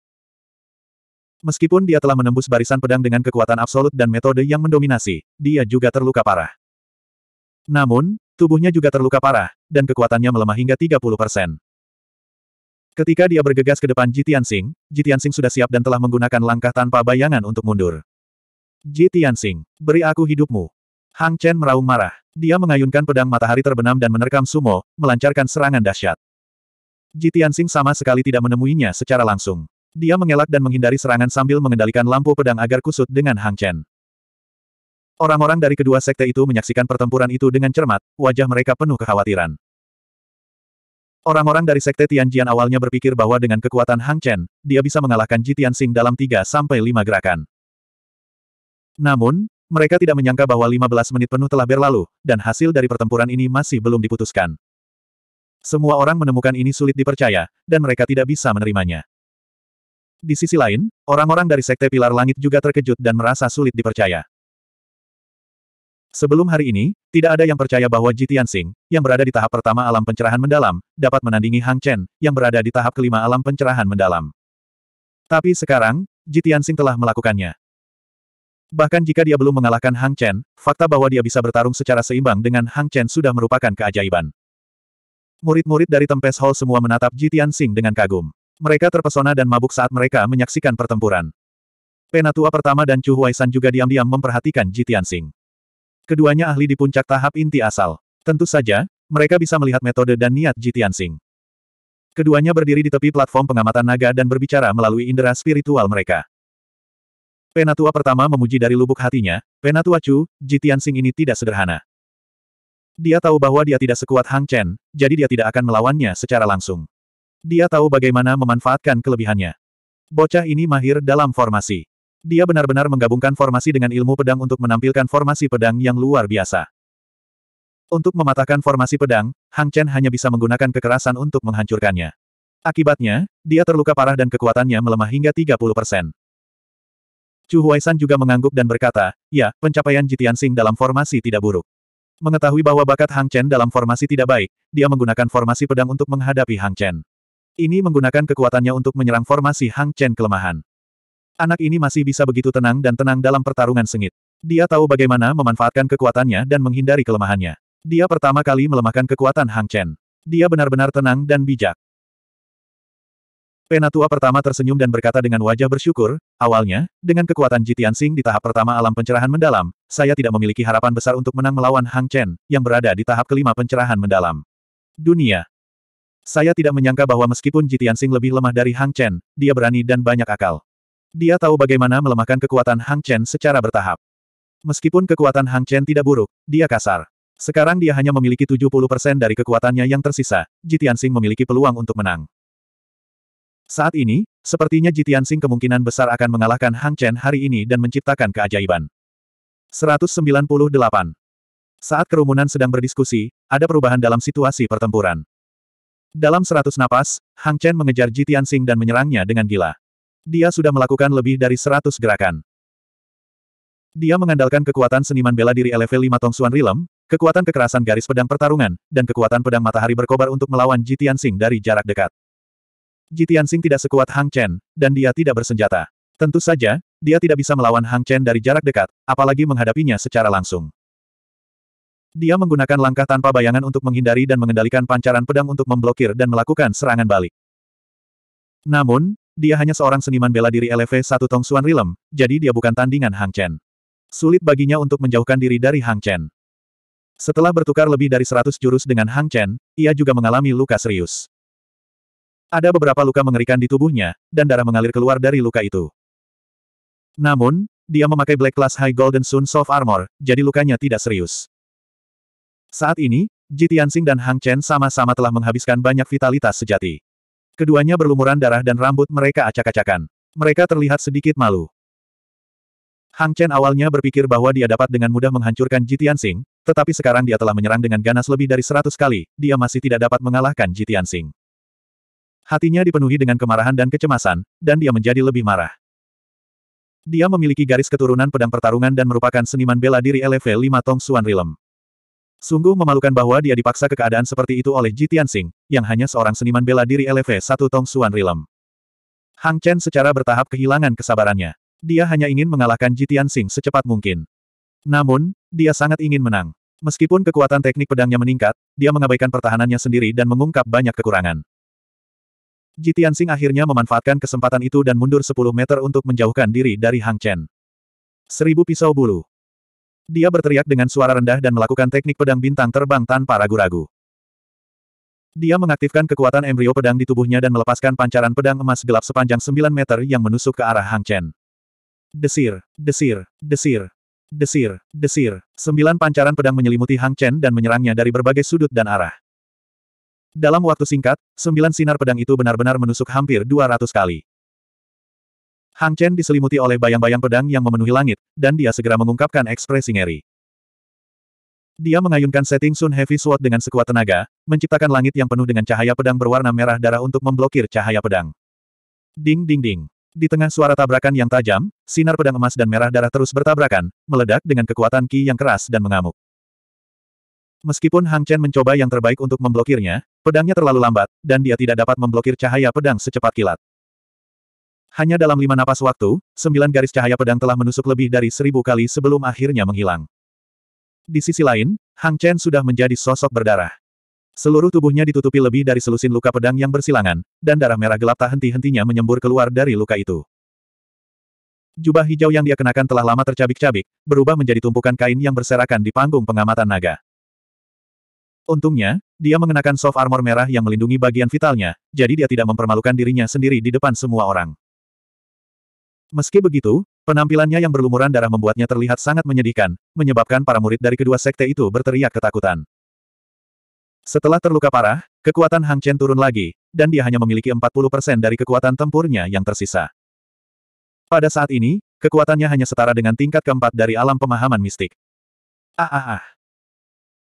Meskipun dia telah menembus barisan pedang dengan kekuatan absolut dan metode yang mendominasi, dia juga terluka parah. Namun, tubuhnya juga terluka parah, dan kekuatannya melemah hingga 30%. Ketika dia bergegas ke depan Jitian Sing, Jitian Sing sudah siap dan telah menggunakan langkah tanpa bayangan untuk mundur. Jitian Sing, beri aku hidupmu. Hang Chen meraung marah. Dia mengayunkan pedang matahari terbenam dan menerkam sumo, melancarkan serangan dahsyat. Jitian Sing sama sekali tidak menemuinya secara langsung. Dia mengelak dan menghindari serangan sambil mengendalikan lampu pedang agar kusut dengan Hang Chen. Orang-orang dari kedua sekte itu menyaksikan pertempuran itu dengan cermat, wajah mereka penuh kekhawatiran. Orang-orang dari sekte Tianjian awalnya berpikir bahwa dengan kekuatan Hang Chen, dia bisa mengalahkan Ji Tianxing dalam 3-5 gerakan. Namun, mereka tidak menyangka bahwa 15 menit penuh telah berlalu, dan hasil dari pertempuran ini masih belum diputuskan. Semua orang menemukan ini sulit dipercaya, dan mereka tidak bisa menerimanya. Di sisi lain, orang-orang dari Sekte Pilar Langit juga terkejut dan merasa sulit dipercaya. Sebelum hari ini, tidak ada yang percaya bahwa Jitian Tianxing, yang berada di tahap pertama alam pencerahan mendalam, dapat menandingi Hang Chen, yang berada di tahap kelima alam pencerahan mendalam. Tapi sekarang, Jitian Tianxing telah melakukannya. Bahkan jika dia belum mengalahkan Hang Chen, fakta bahwa dia bisa bertarung secara seimbang dengan Hang Chen sudah merupakan keajaiban. Murid-murid dari Tempest Hall semua menatap Jitian Tianxing dengan kagum. Mereka terpesona dan mabuk saat mereka menyaksikan pertempuran. Penatua pertama dan Chu Huaisan juga diam-diam memperhatikan Jitian Tianxing. Keduanya ahli di puncak tahap inti asal. Tentu saja, mereka bisa melihat metode dan niat Jitian Sing. Keduanya berdiri di tepi platform pengamatan naga dan berbicara melalui indera spiritual mereka. Penatua pertama memuji dari lubuk hatinya, Penatua Chu, Jitian Sing ini tidak sederhana. Dia tahu bahwa dia tidak sekuat Hang Chen, jadi dia tidak akan melawannya secara langsung. Dia tahu bagaimana memanfaatkan kelebihannya. Bocah ini mahir dalam formasi. Dia benar-benar menggabungkan formasi dengan ilmu pedang untuk menampilkan formasi pedang yang luar biasa. Untuk mematahkan formasi pedang, Hang Chen hanya bisa menggunakan kekerasan untuk menghancurkannya. Akibatnya, dia terluka parah dan kekuatannya melemah hingga 30%. Chu Huaisan juga mengangguk dan berkata, ya, pencapaian Jitian Sing dalam formasi tidak buruk. Mengetahui bahwa bakat Hang Chen dalam formasi tidak baik, dia menggunakan formasi pedang untuk menghadapi Hang Chen. Ini menggunakan kekuatannya untuk menyerang formasi Hang Chen kelemahan. Anak ini masih bisa begitu tenang dan tenang dalam pertarungan sengit. Dia tahu bagaimana memanfaatkan kekuatannya dan menghindari kelemahannya. Dia pertama kali melemahkan kekuatan Hang Chen. Dia benar-benar tenang dan bijak. Penatua pertama tersenyum dan berkata dengan wajah bersyukur, awalnya, dengan kekuatan Jitian Sing di tahap pertama alam pencerahan mendalam, saya tidak memiliki harapan besar untuk menang melawan Hang Chen, yang berada di tahap kelima pencerahan mendalam. Dunia. Saya tidak menyangka bahwa meskipun Jitian Sing lebih lemah dari Hang Chen, dia berani dan banyak akal. Dia tahu bagaimana melemahkan kekuatan Hang Chen secara bertahap. Meskipun kekuatan Hang Chen tidak buruk, dia kasar. Sekarang dia hanya memiliki 70% dari kekuatannya yang tersisa, Jitiansing memiliki peluang untuk menang. Saat ini, sepertinya Jitiansing kemungkinan besar akan mengalahkan Hang Chen hari ini dan menciptakan keajaiban. 198. Saat kerumunan sedang berdiskusi, ada perubahan dalam situasi pertempuran. Dalam seratus napas, Hang Chen mengejar Jitiansing dan menyerangnya dengan gila. Dia sudah melakukan lebih dari seratus gerakan. Dia mengandalkan kekuatan seniman bela diri level 5 Suan Rilem, kekuatan kekerasan garis pedang pertarungan, dan kekuatan pedang matahari berkobar untuk melawan Jitian Sing dari jarak dekat. Jitian Sing tidak sekuat Hang Chen, dan dia tidak bersenjata. Tentu saja, dia tidak bisa melawan Hang Chen dari jarak dekat, apalagi menghadapinya secara langsung. Dia menggunakan langkah tanpa bayangan untuk menghindari dan mengendalikan pancaran pedang untuk memblokir dan melakukan serangan balik. Namun, dia hanya seorang seniman bela diri LV 1 Tong Suan Rilem, jadi dia bukan tandingan Hang Chen. Sulit baginya untuk menjauhkan diri dari Hang Chen. Setelah bertukar lebih dari 100 jurus dengan Hang Chen, ia juga mengalami luka serius. Ada beberapa luka mengerikan di tubuhnya, dan darah mengalir keluar dari luka itu. Namun, dia memakai Black Class High Golden Sun Soft Armor, jadi lukanya tidak serius. Saat ini, Ji Tianxing dan Hang Chen sama-sama telah menghabiskan banyak vitalitas sejati. Keduanya berlumuran darah dan rambut mereka acak-acakan. Mereka terlihat sedikit malu. Hang Chen awalnya berpikir bahwa dia dapat dengan mudah menghancurkan Jitian Sing, tetapi sekarang dia telah menyerang dengan ganas lebih dari seratus kali, dia masih tidak dapat mengalahkan Jitian Sing. Hatinya dipenuhi dengan kemarahan dan kecemasan, dan dia menjadi lebih marah. Dia memiliki garis keturunan pedang pertarungan dan merupakan seniman bela diri LV 5 Tong Suan Rilem. Sungguh memalukan bahwa dia dipaksa ke keadaan seperti itu oleh Ji Tianxing, yang hanya seorang seniman bela diri LV1 Tong Suan Rilem. Hang Chen secara bertahap kehilangan kesabarannya. Dia hanya ingin mengalahkan Ji Tianxing secepat mungkin. Namun, dia sangat ingin menang. Meskipun kekuatan teknik pedangnya meningkat, dia mengabaikan pertahanannya sendiri dan mengungkap banyak kekurangan. Ji Tianxing akhirnya memanfaatkan kesempatan itu dan mundur 10 meter untuk menjauhkan diri dari Hang Chen. Seribu pisau bulu. Dia berteriak dengan suara rendah dan melakukan teknik pedang bintang terbang tanpa ragu-ragu. Dia mengaktifkan kekuatan embrio pedang di tubuhnya dan melepaskan pancaran pedang emas gelap sepanjang 9 meter yang menusuk ke arah Hang Chen. Desir, desir, desir, desir, desir. Sembilan pancaran pedang menyelimuti Hang Chen dan menyerangnya dari berbagai sudut dan arah. Dalam waktu singkat, sembilan sinar pedang itu benar-benar menusuk hampir 200 kali. Hang Chen diselimuti oleh bayang-bayang pedang yang memenuhi langit, dan dia segera mengungkapkan ekspresi ngeri. Dia mengayunkan setting Sun Heavy Sword dengan sekuat tenaga, menciptakan langit yang penuh dengan cahaya pedang berwarna merah darah untuk memblokir cahaya pedang. Ding ding ding. Di tengah suara tabrakan yang tajam, sinar pedang emas dan merah darah terus bertabrakan, meledak dengan kekuatan ki yang keras dan mengamuk. Meskipun Hang Chen mencoba yang terbaik untuk memblokirnya, pedangnya terlalu lambat, dan dia tidak dapat memblokir cahaya pedang secepat kilat. Hanya dalam lima napas waktu, sembilan garis cahaya pedang telah menusuk lebih dari seribu kali sebelum akhirnya menghilang. Di sisi lain, Hang Chen sudah menjadi sosok berdarah. Seluruh tubuhnya ditutupi lebih dari selusin luka pedang yang bersilangan, dan darah merah gelap tak henti-hentinya menyembur keluar dari luka itu. Jubah hijau yang dia kenakan telah lama tercabik-cabik, berubah menjadi tumpukan kain yang berserakan di panggung pengamatan naga. Untungnya, dia mengenakan soft armor merah yang melindungi bagian vitalnya, jadi dia tidak mempermalukan dirinya sendiri di depan semua orang. Meski begitu, penampilannya yang berlumuran darah membuatnya terlihat sangat menyedihkan, menyebabkan para murid dari kedua sekte itu berteriak ketakutan. Setelah terluka parah, kekuatan Hang Chen turun lagi, dan dia hanya memiliki 40% dari kekuatan tempurnya yang tersisa. Pada saat ini, kekuatannya hanya setara dengan tingkat keempat dari alam pemahaman mistik. Ah ah ah.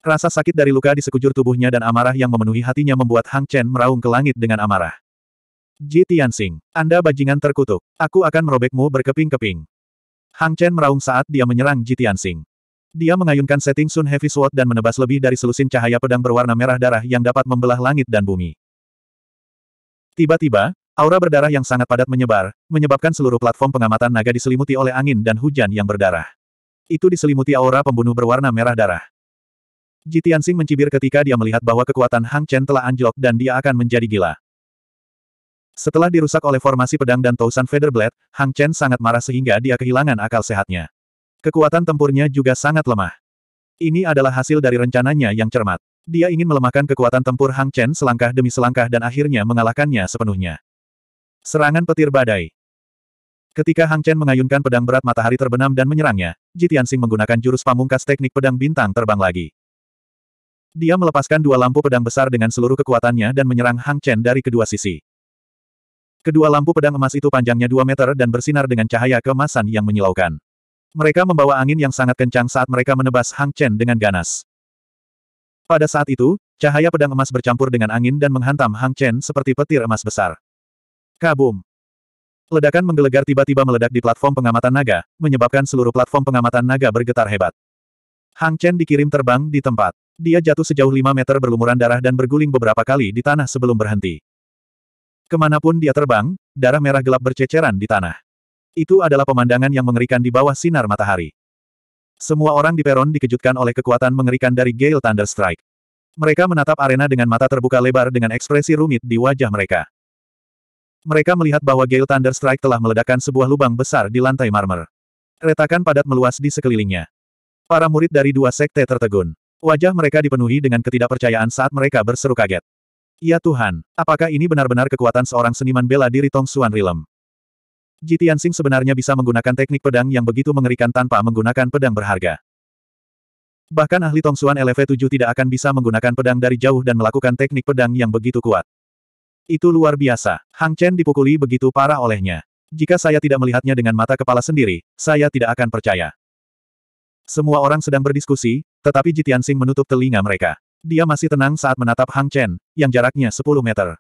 Rasa sakit dari luka di sekujur tubuhnya dan amarah yang memenuhi hatinya membuat Hang Chen meraung ke langit dengan amarah. Ji Tianxing, Anda bajingan terkutuk. Aku akan merobekmu berkeping-keping. Hang Chen meraung saat dia menyerang Ji Tianxing. Dia mengayunkan setting Sun Heavy Sword dan menebas lebih dari selusin cahaya pedang berwarna merah darah yang dapat membelah langit dan bumi. Tiba-tiba, aura berdarah yang sangat padat menyebar, menyebabkan seluruh platform pengamatan naga diselimuti oleh angin dan hujan yang berdarah. Itu diselimuti aura pembunuh berwarna merah darah. Ji Tianxing mencibir ketika dia melihat bahwa kekuatan Hang Chen telah anjlok dan dia akan menjadi gila. Setelah dirusak oleh formasi pedang dan Tousan Featherblade, Hang Chen sangat marah sehingga dia kehilangan akal sehatnya. Kekuatan tempurnya juga sangat lemah. Ini adalah hasil dari rencananya yang cermat. Dia ingin melemahkan kekuatan tempur Hang Chen selangkah demi selangkah dan akhirnya mengalahkannya sepenuhnya. Serangan petir badai Ketika Hang Chen mengayunkan pedang berat matahari terbenam dan menyerangnya, Jitiansing menggunakan jurus pamungkas teknik pedang bintang terbang lagi. Dia melepaskan dua lampu pedang besar dengan seluruh kekuatannya dan menyerang Hang Chen dari kedua sisi. Kedua lampu pedang emas itu panjangnya 2 meter dan bersinar dengan cahaya kemasan yang menyilaukan. Mereka membawa angin yang sangat kencang saat mereka menebas Hang Chen dengan ganas. Pada saat itu, cahaya pedang emas bercampur dengan angin dan menghantam Hang Chen seperti petir emas besar. Kabum! Ledakan menggelegar tiba-tiba meledak di platform pengamatan naga, menyebabkan seluruh platform pengamatan naga bergetar hebat. Hang Chen dikirim terbang di tempat. Dia jatuh sejauh 5 meter berlumuran darah dan berguling beberapa kali di tanah sebelum berhenti. Kemanapun dia terbang, darah merah gelap berceceran di tanah. Itu adalah pemandangan yang mengerikan di bawah sinar matahari. Semua orang di peron dikejutkan oleh kekuatan mengerikan dari Gale Thunderstrike. Mereka menatap arena dengan mata terbuka lebar dengan ekspresi rumit di wajah mereka. Mereka melihat bahwa Gale Thunderstrike telah meledakkan sebuah lubang besar di lantai marmer. Retakan padat meluas di sekelilingnya. Para murid dari dua sekte tertegun. Wajah mereka dipenuhi dengan ketidakpercayaan saat mereka berseru kaget. Ya Tuhan, apakah ini benar-benar kekuatan seorang seniman bela diri Tong Suan Rilem? Jitian Sing sebenarnya bisa menggunakan teknik pedang yang begitu mengerikan tanpa menggunakan pedang berharga. Bahkan ahli Tong Xuan LV7 tidak akan bisa menggunakan pedang dari jauh dan melakukan teknik pedang yang begitu kuat. Itu luar biasa. Hang Chen dipukuli begitu parah olehnya. Jika saya tidak melihatnya dengan mata kepala sendiri, saya tidak akan percaya. Semua orang sedang berdiskusi, tetapi Jitian Sing menutup telinga mereka. Dia masih tenang saat menatap Hang Chen, yang jaraknya 10 meter.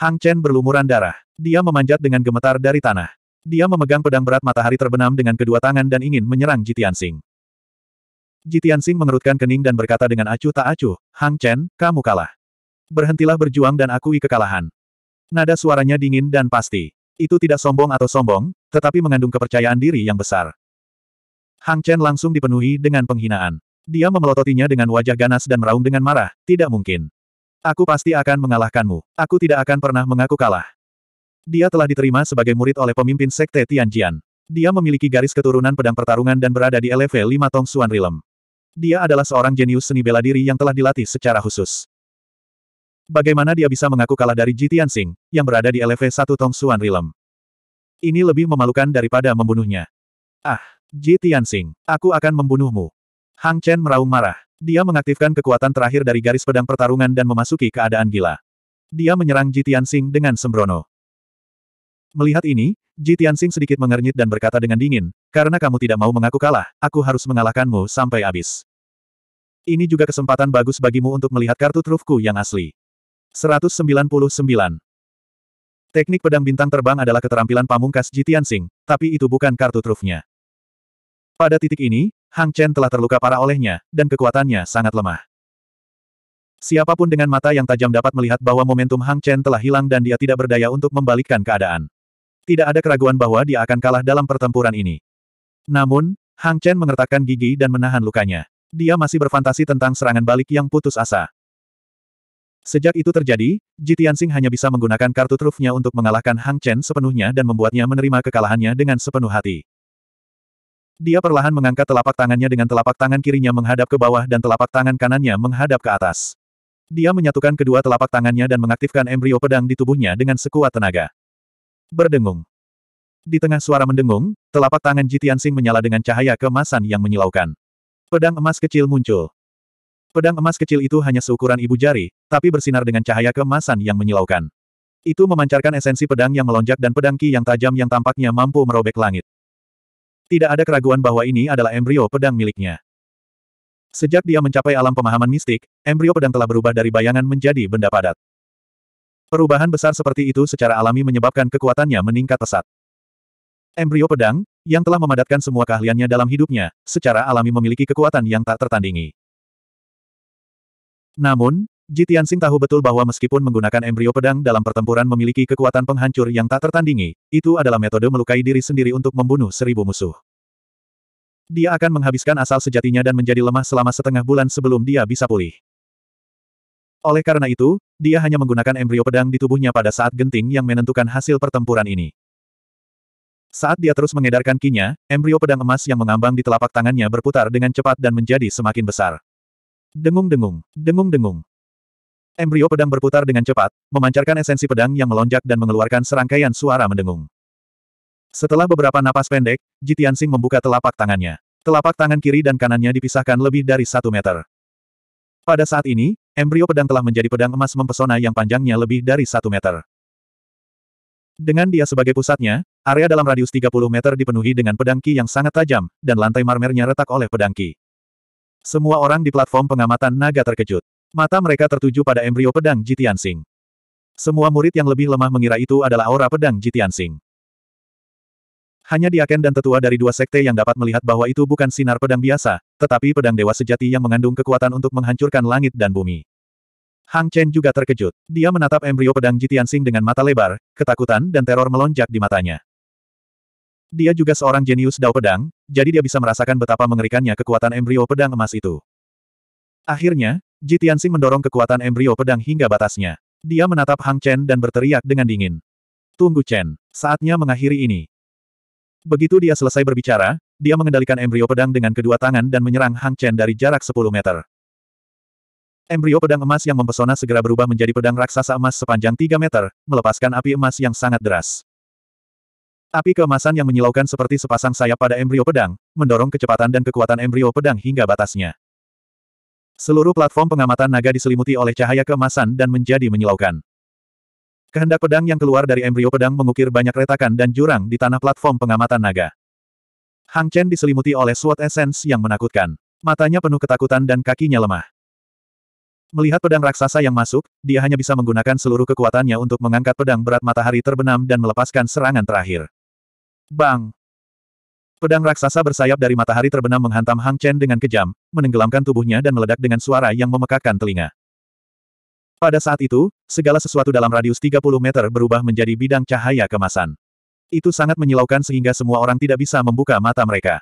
Hang Chen berlumuran darah. Dia memanjat dengan gemetar dari tanah. Dia memegang pedang berat matahari terbenam dengan kedua tangan dan ingin menyerang Jitian Sing. Jitian Sing mengerutkan kening dan berkata dengan acuh tak acuh, Hang Chen, kamu kalah. Berhentilah berjuang dan akui kekalahan. Nada suaranya dingin dan pasti. Itu tidak sombong atau sombong, tetapi mengandung kepercayaan diri yang besar. Hang Chen langsung dipenuhi dengan penghinaan. Dia memelototinya dengan wajah ganas dan meraung dengan marah, tidak mungkin. Aku pasti akan mengalahkanmu. Aku tidak akan pernah mengaku kalah. Dia telah diterima sebagai murid oleh pemimpin Sekte Tianjian. Dia memiliki garis keturunan pedang pertarungan dan berada di LV 5 Tong Suan Rilem. Dia adalah seorang jenius seni bela diri yang telah dilatih secara khusus. Bagaimana dia bisa mengaku kalah dari Ji Tianxing, yang berada di LV 1 Tong Suan Rilem? Ini lebih memalukan daripada membunuhnya. Ah, Ji Tianxing, aku akan membunuhmu. Hang Chen meraung marah. Dia mengaktifkan kekuatan terakhir dari garis pedang pertarungan dan memasuki keadaan gila. Dia menyerang Ji Tianxing dengan sembrono. Melihat ini, Ji Tianxing sedikit mengernyit dan berkata dengan dingin, karena kamu tidak mau mengaku kalah, aku harus mengalahkanmu sampai habis. Ini juga kesempatan bagus bagimu untuk melihat kartu trufku yang asli. 199. Teknik pedang bintang terbang adalah keterampilan pamungkas Ji Tianxing, tapi itu bukan kartu trufnya. Pada titik ini, Hang Chen telah terluka parah olehnya, dan kekuatannya sangat lemah. Siapapun dengan mata yang tajam dapat melihat bahwa momentum Hang Chen telah hilang dan dia tidak berdaya untuk membalikkan keadaan. Tidak ada keraguan bahwa dia akan kalah dalam pertempuran ini. Namun, Hang Chen mengertakkan gigi dan menahan lukanya. Dia masih berfantasi tentang serangan balik yang putus asa. Sejak itu terjadi, Ji Tianxing hanya bisa menggunakan kartu trufnya untuk mengalahkan Hang Chen sepenuhnya dan membuatnya menerima kekalahannya dengan sepenuh hati. Dia perlahan mengangkat telapak tangannya dengan telapak tangan kirinya menghadap ke bawah dan telapak tangan kanannya menghadap ke atas. Dia menyatukan kedua telapak tangannya dan mengaktifkan embrio pedang di tubuhnya dengan sekuat tenaga. Berdengung. Di tengah suara mendengung, telapak tangan Jitian Sing menyala dengan cahaya kemasan yang menyilaukan. Pedang emas kecil muncul. Pedang emas kecil itu hanya seukuran ibu jari, tapi bersinar dengan cahaya kemasan yang menyilaukan. Itu memancarkan esensi pedang yang melonjak dan pedang ki yang tajam yang tampaknya mampu merobek langit. Tidak ada keraguan bahwa ini adalah embrio pedang miliknya. Sejak dia mencapai alam pemahaman mistik, embrio pedang telah berubah dari bayangan menjadi benda padat. Perubahan besar seperti itu secara alami menyebabkan kekuatannya meningkat pesat. Embrio pedang, yang telah memadatkan semua keahliannya dalam hidupnya, secara alami memiliki kekuatan yang tak tertandingi. Namun, Jitian Sing tahu betul bahwa meskipun menggunakan embrio pedang dalam pertempuran memiliki kekuatan penghancur yang tak tertandingi, itu adalah metode melukai diri sendiri untuk membunuh seribu musuh. Dia akan menghabiskan asal sejatinya dan menjadi lemah selama setengah bulan sebelum dia bisa pulih. Oleh karena itu, dia hanya menggunakan embrio pedang di tubuhnya pada saat genting yang menentukan hasil pertempuran ini. Saat dia terus mengedarkan kinya, embrio pedang emas yang mengambang di telapak tangannya berputar dengan cepat dan menjadi semakin besar. Dengung-dengung, dengung-dengung, Embrio pedang berputar dengan cepat, memancarkan esensi pedang yang melonjak dan mengeluarkan serangkaian suara mendengung. Setelah beberapa napas pendek, Jitian Sing membuka telapak tangannya. Telapak tangan kiri dan kanannya dipisahkan lebih dari satu meter. Pada saat ini, embrio pedang telah menjadi pedang emas mempesona yang panjangnya lebih dari satu meter. Dengan dia sebagai pusatnya, area dalam radius 30 meter dipenuhi dengan pedang ki yang sangat tajam, dan lantai marmernya retak oleh pedang ki. Semua orang di platform pengamatan naga terkejut. Mata mereka tertuju pada embrio pedang Jitian Sing. Semua murid yang lebih lemah mengira itu adalah aura pedang Jitian Sing. Hanya Diaken dan tetua dari dua sekte yang dapat melihat bahwa itu bukan sinar pedang biasa, tetapi pedang dewa sejati yang mengandung kekuatan untuk menghancurkan langit dan bumi. Hang Chen juga terkejut. Dia menatap embrio pedang Jitian Sing dengan mata lebar, ketakutan dan teror melonjak di matanya. Dia juga seorang jenius dao pedang, jadi dia bisa merasakan betapa mengerikannya kekuatan embrio pedang emas itu. Akhirnya, Ji Tianxing mendorong kekuatan embrio pedang hingga batasnya. Dia menatap Hang Chen dan berteriak dengan dingin. Tunggu Chen, saatnya mengakhiri ini. Begitu dia selesai berbicara, dia mengendalikan embrio pedang dengan kedua tangan dan menyerang Hang Chen dari jarak 10 meter. Embrio pedang emas yang mempesona segera berubah menjadi pedang raksasa emas sepanjang 3 meter, melepaskan api emas yang sangat deras. Api keemasan yang menyilaukan seperti sepasang sayap pada embrio pedang, mendorong kecepatan dan kekuatan embrio pedang hingga batasnya. Seluruh platform pengamatan naga diselimuti oleh cahaya keemasan dan menjadi menyilaukan. Kehendak pedang yang keluar dari embrio pedang mengukir banyak retakan dan jurang di tanah platform pengamatan naga. Hang Chen diselimuti oleh SWOT Essence yang menakutkan. Matanya penuh ketakutan dan kakinya lemah. Melihat pedang raksasa yang masuk, dia hanya bisa menggunakan seluruh kekuatannya untuk mengangkat pedang berat matahari terbenam dan melepaskan serangan terakhir. Bang! Pedang raksasa bersayap dari matahari terbenam menghantam Hang Chen dengan kejam, menenggelamkan tubuhnya dan meledak dengan suara yang memekakkan telinga. Pada saat itu, segala sesuatu dalam radius 30 meter berubah menjadi bidang cahaya kemasan. Itu sangat menyilaukan sehingga semua orang tidak bisa membuka mata mereka.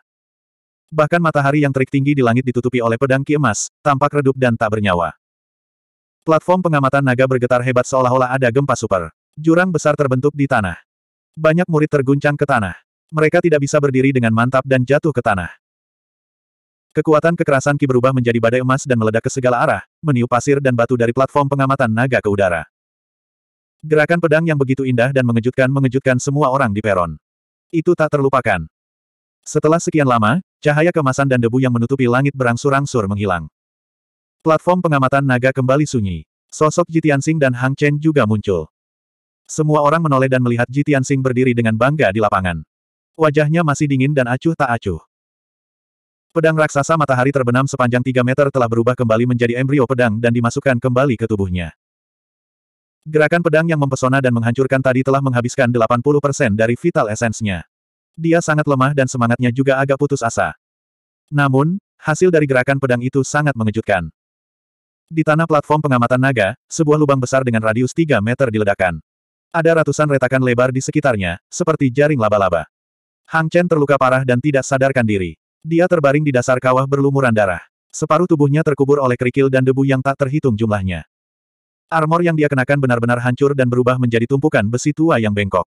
Bahkan matahari yang terik tinggi di langit ditutupi oleh pedang ki emas, tampak redup dan tak bernyawa. Platform pengamatan naga bergetar hebat seolah-olah ada gempa super. Jurang besar terbentuk di tanah. Banyak murid terguncang ke tanah. Mereka tidak bisa berdiri dengan mantap dan jatuh ke tanah. Kekuatan kekerasan Ki berubah menjadi badai emas dan meledak ke segala arah, meniup pasir dan batu dari platform pengamatan naga ke udara. Gerakan pedang yang begitu indah dan mengejutkan mengejutkan semua orang di peron. Itu tak terlupakan. Setelah sekian lama, cahaya kemasan dan debu yang menutupi langit berangsur-angsur menghilang. Platform pengamatan naga kembali sunyi. Sosok Jitiansing dan Hang Chen juga muncul. Semua orang menoleh dan melihat Jitiansing berdiri dengan bangga di lapangan. Wajahnya masih dingin dan acuh tak acuh. Pedang raksasa matahari terbenam sepanjang 3 meter telah berubah kembali menjadi embrio pedang dan dimasukkan kembali ke tubuhnya. Gerakan pedang yang mempesona dan menghancurkan tadi telah menghabiskan 80% dari vital esensnya. Dia sangat lemah dan semangatnya juga agak putus asa. Namun, hasil dari gerakan pedang itu sangat mengejutkan. Di tanah platform pengamatan naga, sebuah lubang besar dengan radius 3 meter diledakkan. Ada ratusan retakan lebar di sekitarnya, seperti jaring laba-laba. Hang Chen terluka parah dan tidak sadarkan diri. Dia terbaring di dasar kawah berlumuran darah. Separuh tubuhnya terkubur oleh kerikil dan debu yang tak terhitung jumlahnya. Armor yang dia kenakan benar-benar hancur dan berubah menjadi tumpukan besi tua yang bengkok.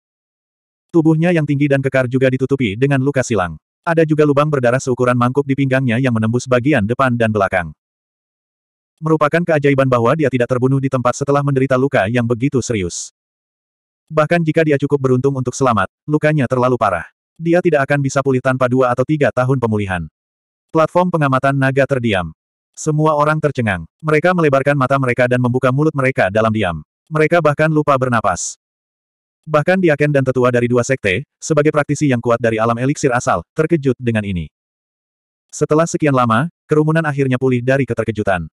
Tubuhnya yang tinggi dan kekar juga ditutupi dengan luka silang. Ada juga lubang berdarah seukuran mangkuk di pinggangnya yang menembus bagian depan dan belakang. Merupakan keajaiban bahwa dia tidak terbunuh di tempat setelah menderita luka yang begitu serius. Bahkan jika dia cukup beruntung untuk selamat, lukanya terlalu parah. Dia tidak akan bisa pulih tanpa dua atau tiga tahun pemulihan. Platform pengamatan naga terdiam. Semua orang tercengang. Mereka melebarkan mata mereka dan membuka mulut mereka dalam diam. Mereka bahkan lupa bernapas. Bahkan Diaken dan tetua dari dua sekte, sebagai praktisi yang kuat dari alam eliksir asal, terkejut dengan ini. Setelah sekian lama, kerumunan akhirnya pulih dari keterkejutan.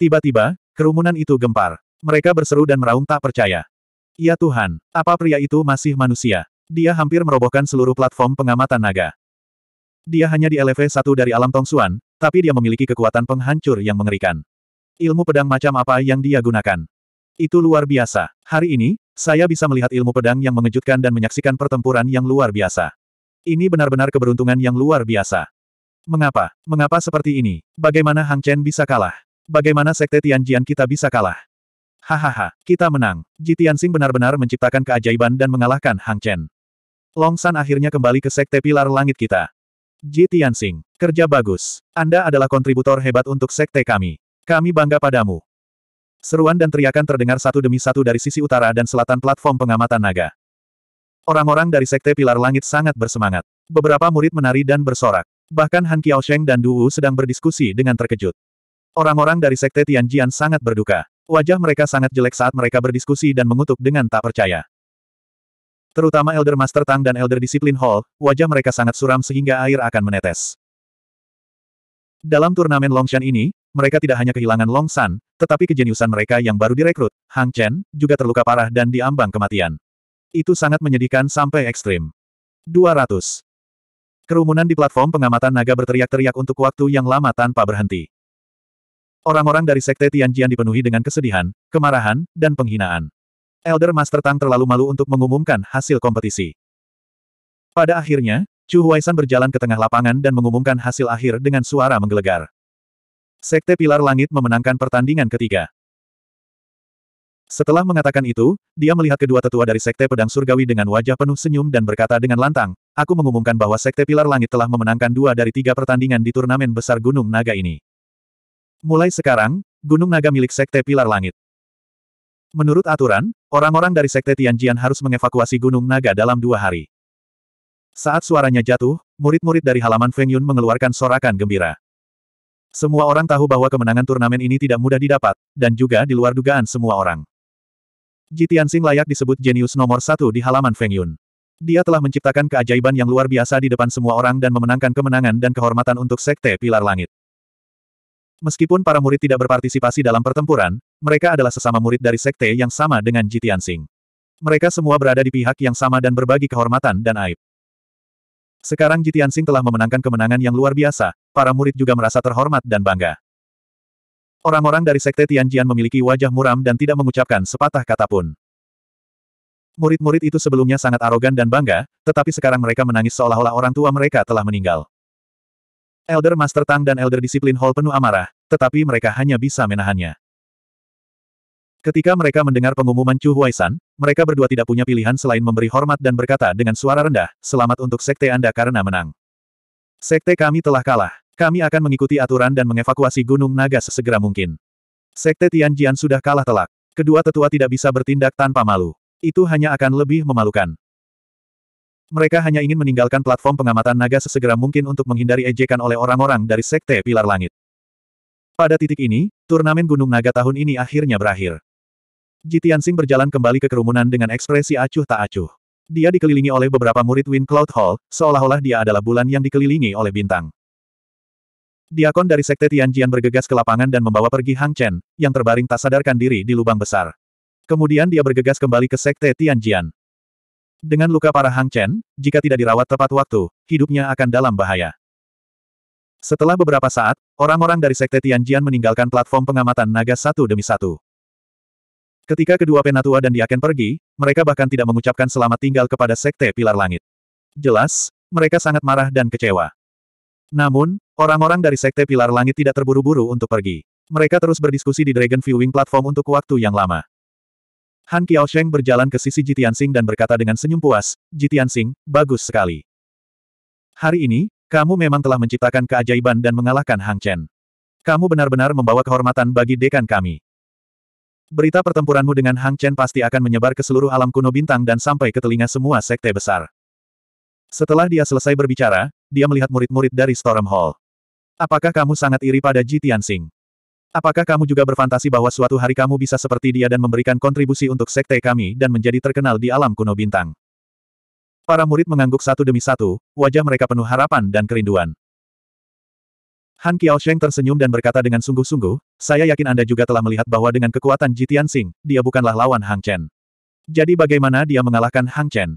Tiba-tiba, kerumunan itu gempar. Mereka berseru dan meraung tak percaya. Ya Tuhan, apa pria itu masih manusia? Dia hampir merobohkan seluruh platform pengamatan naga. Dia hanya di LV1 dari alam Tong Suan, tapi dia memiliki kekuatan penghancur yang mengerikan. Ilmu pedang macam apa yang dia gunakan? Itu luar biasa. Hari ini, saya bisa melihat ilmu pedang yang mengejutkan dan menyaksikan pertempuran yang luar biasa. Ini benar-benar keberuntungan yang luar biasa. Mengapa? Mengapa seperti ini? Bagaimana Hang Chen bisa kalah? Bagaimana Sekte Tianjian kita bisa kalah? Hahaha, kita menang. Ji Tianxing benar-benar menciptakan keajaiban dan mengalahkan Hang Chen. Long San akhirnya kembali ke Sekte Pilar Langit kita. Ji Tianxing, kerja bagus. Anda adalah kontributor hebat untuk Sekte kami. Kami bangga padamu. Seruan dan teriakan terdengar satu demi satu dari sisi utara dan selatan platform pengamatan naga. Orang-orang dari Sekte Pilar Langit sangat bersemangat. Beberapa murid menari dan bersorak. Bahkan Han Kiao Sheng dan Du Wu sedang berdiskusi dengan terkejut. Orang-orang dari Sekte Tianjian sangat berduka. Wajah mereka sangat jelek saat mereka berdiskusi dan mengutuk dengan tak percaya. Terutama Elder Master Tang dan Elder Disiplin Hall, wajah mereka sangat suram sehingga air akan menetes. Dalam turnamen Longshan ini, mereka tidak hanya kehilangan Longshan, tetapi kejeniusan mereka yang baru direkrut, Hang Chen, juga terluka parah dan diambang kematian. Itu sangat menyedihkan sampai ekstrim. 200. Kerumunan di platform pengamatan naga berteriak-teriak untuk waktu yang lama tanpa berhenti. Orang-orang dari Sekte Tianjian dipenuhi dengan kesedihan, kemarahan, dan penghinaan. Elder Master Tang terlalu malu untuk mengumumkan hasil kompetisi. Pada akhirnya, Chu Huaisan berjalan ke tengah lapangan dan mengumumkan hasil akhir dengan suara menggelegar. Sekte Pilar Langit memenangkan pertandingan ketiga. Setelah mengatakan itu, dia melihat kedua tetua dari Sekte Pedang Surgawi dengan wajah penuh senyum dan berkata dengan lantang, Aku mengumumkan bahwa Sekte Pilar Langit telah memenangkan dua dari tiga pertandingan di turnamen besar Gunung Naga ini. Mulai sekarang, Gunung Naga milik Sekte Pilar Langit. Menurut aturan, orang-orang dari Sekte Tianjian harus mengevakuasi Gunung Naga dalam dua hari. Saat suaranya jatuh, murid-murid dari halaman Feng Yun mengeluarkan sorakan gembira. Semua orang tahu bahwa kemenangan turnamen ini tidak mudah didapat, dan juga di luar dugaan semua orang. Tianxing layak disebut jenius nomor satu di halaman Feng Yun. Dia telah menciptakan keajaiban yang luar biasa di depan semua orang dan memenangkan kemenangan dan kehormatan untuk Sekte Pilar Langit. Meskipun para murid tidak berpartisipasi dalam pertempuran, mereka adalah sesama murid dari sekte yang sama dengan Jitian Sing. Mereka semua berada di pihak yang sama dan berbagi kehormatan dan aib. Sekarang Jitian Sing telah memenangkan kemenangan yang luar biasa, para murid juga merasa terhormat dan bangga. Orang-orang dari sekte Tianjian memiliki wajah muram dan tidak mengucapkan sepatah kata pun. Murid-murid itu sebelumnya sangat arogan dan bangga, tetapi sekarang mereka menangis seolah-olah orang tua mereka telah meninggal. Elder Master Tang dan Elder Disiplin Hall penuh amarah, tetapi mereka hanya bisa menahannya. Ketika mereka mendengar pengumuman Chu Huaisan, mereka berdua tidak punya pilihan selain memberi hormat dan berkata dengan suara rendah, selamat untuk sekte Anda karena menang. Sekte kami telah kalah. Kami akan mengikuti aturan dan mengevakuasi Gunung Naga sesegera mungkin. Sekte Tianjian sudah kalah telak. Kedua tetua tidak bisa bertindak tanpa malu. Itu hanya akan lebih memalukan. Mereka hanya ingin meninggalkan platform pengamatan naga sesegera mungkin untuk menghindari ejekan oleh orang-orang dari Sekte Pilar Langit. Pada titik ini, turnamen Gunung Naga tahun ini akhirnya berakhir. Ji Tianxing berjalan kembali ke kerumunan dengan ekspresi acuh tak acuh. Dia dikelilingi oleh beberapa murid Wind Cloud Hall, seolah-olah dia adalah bulan yang dikelilingi oleh bintang. Diakon dari Sekte Tianjian bergegas ke lapangan dan membawa pergi Hang Chen, yang terbaring tak sadarkan diri di lubang besar. Kemudian dia bergegas kembali ke Sekte Tianjian. Dengan luka parah Hang Chen, jika tidak dirawat tepat waktu, hidupnya akan dalam bahaya. Setelah beberapa saat, orang-orang dari Sekte Tianjian meninggalkan platform pengamatan naga satu demi satu. Ketika kedua Penatua dan Diaken pergi, mereka bahkan tidak mengucapkan selamat tinggal kepada Sekte Pilar Langit. Jelas, mereka sangat marah dan kecewa. Namun, orang-orang dari Sekte Pilar Langit tidak terburu-buru untuk pergi. Mereka terus berdiskusi di Dragon Viewing Platform untuk waktu yang lama. Han Qiaosheng berjalan ke sisi Jitiansing dan berkata dengan senyum puas, Jitiansing, bagus sekali. Hari ini, kamu memang telah menciptakan keajaiban dan mengalahkan Hang Chen. Kamu benar-benar membawa kehormatan bagi dekan kami. Berita pertempuranmu dengan Hang Chen pasti akan menyebar ke seluruh alam kuno bintang dan sampai ke telinga semua sekte besar. Setelah dia selesai berbicara, dia melihat murid-murid dari Storm Hall. Apakah kamu sangat iri pada Jitiansing? Apakah kamu juga berfantasi bahwa suatu hari kamu bisa seperti dia dan memberikan kontribusi untuk sekte kami dan menjadi terkenal di alam kuno bintang? Para murid mengangguk satu demi satu, wajah mereka penuh harapan dan kerinduan. Han Sheng tersenyum dan berkata dengan sungguh-sungguh, saya yakin Anda juga telah melihat bahwa dengan kekuatan Jitian Sing, dia bukanlah lawan Hang Chen. Jadi bagaimana dia mengalahkan Hang Chen?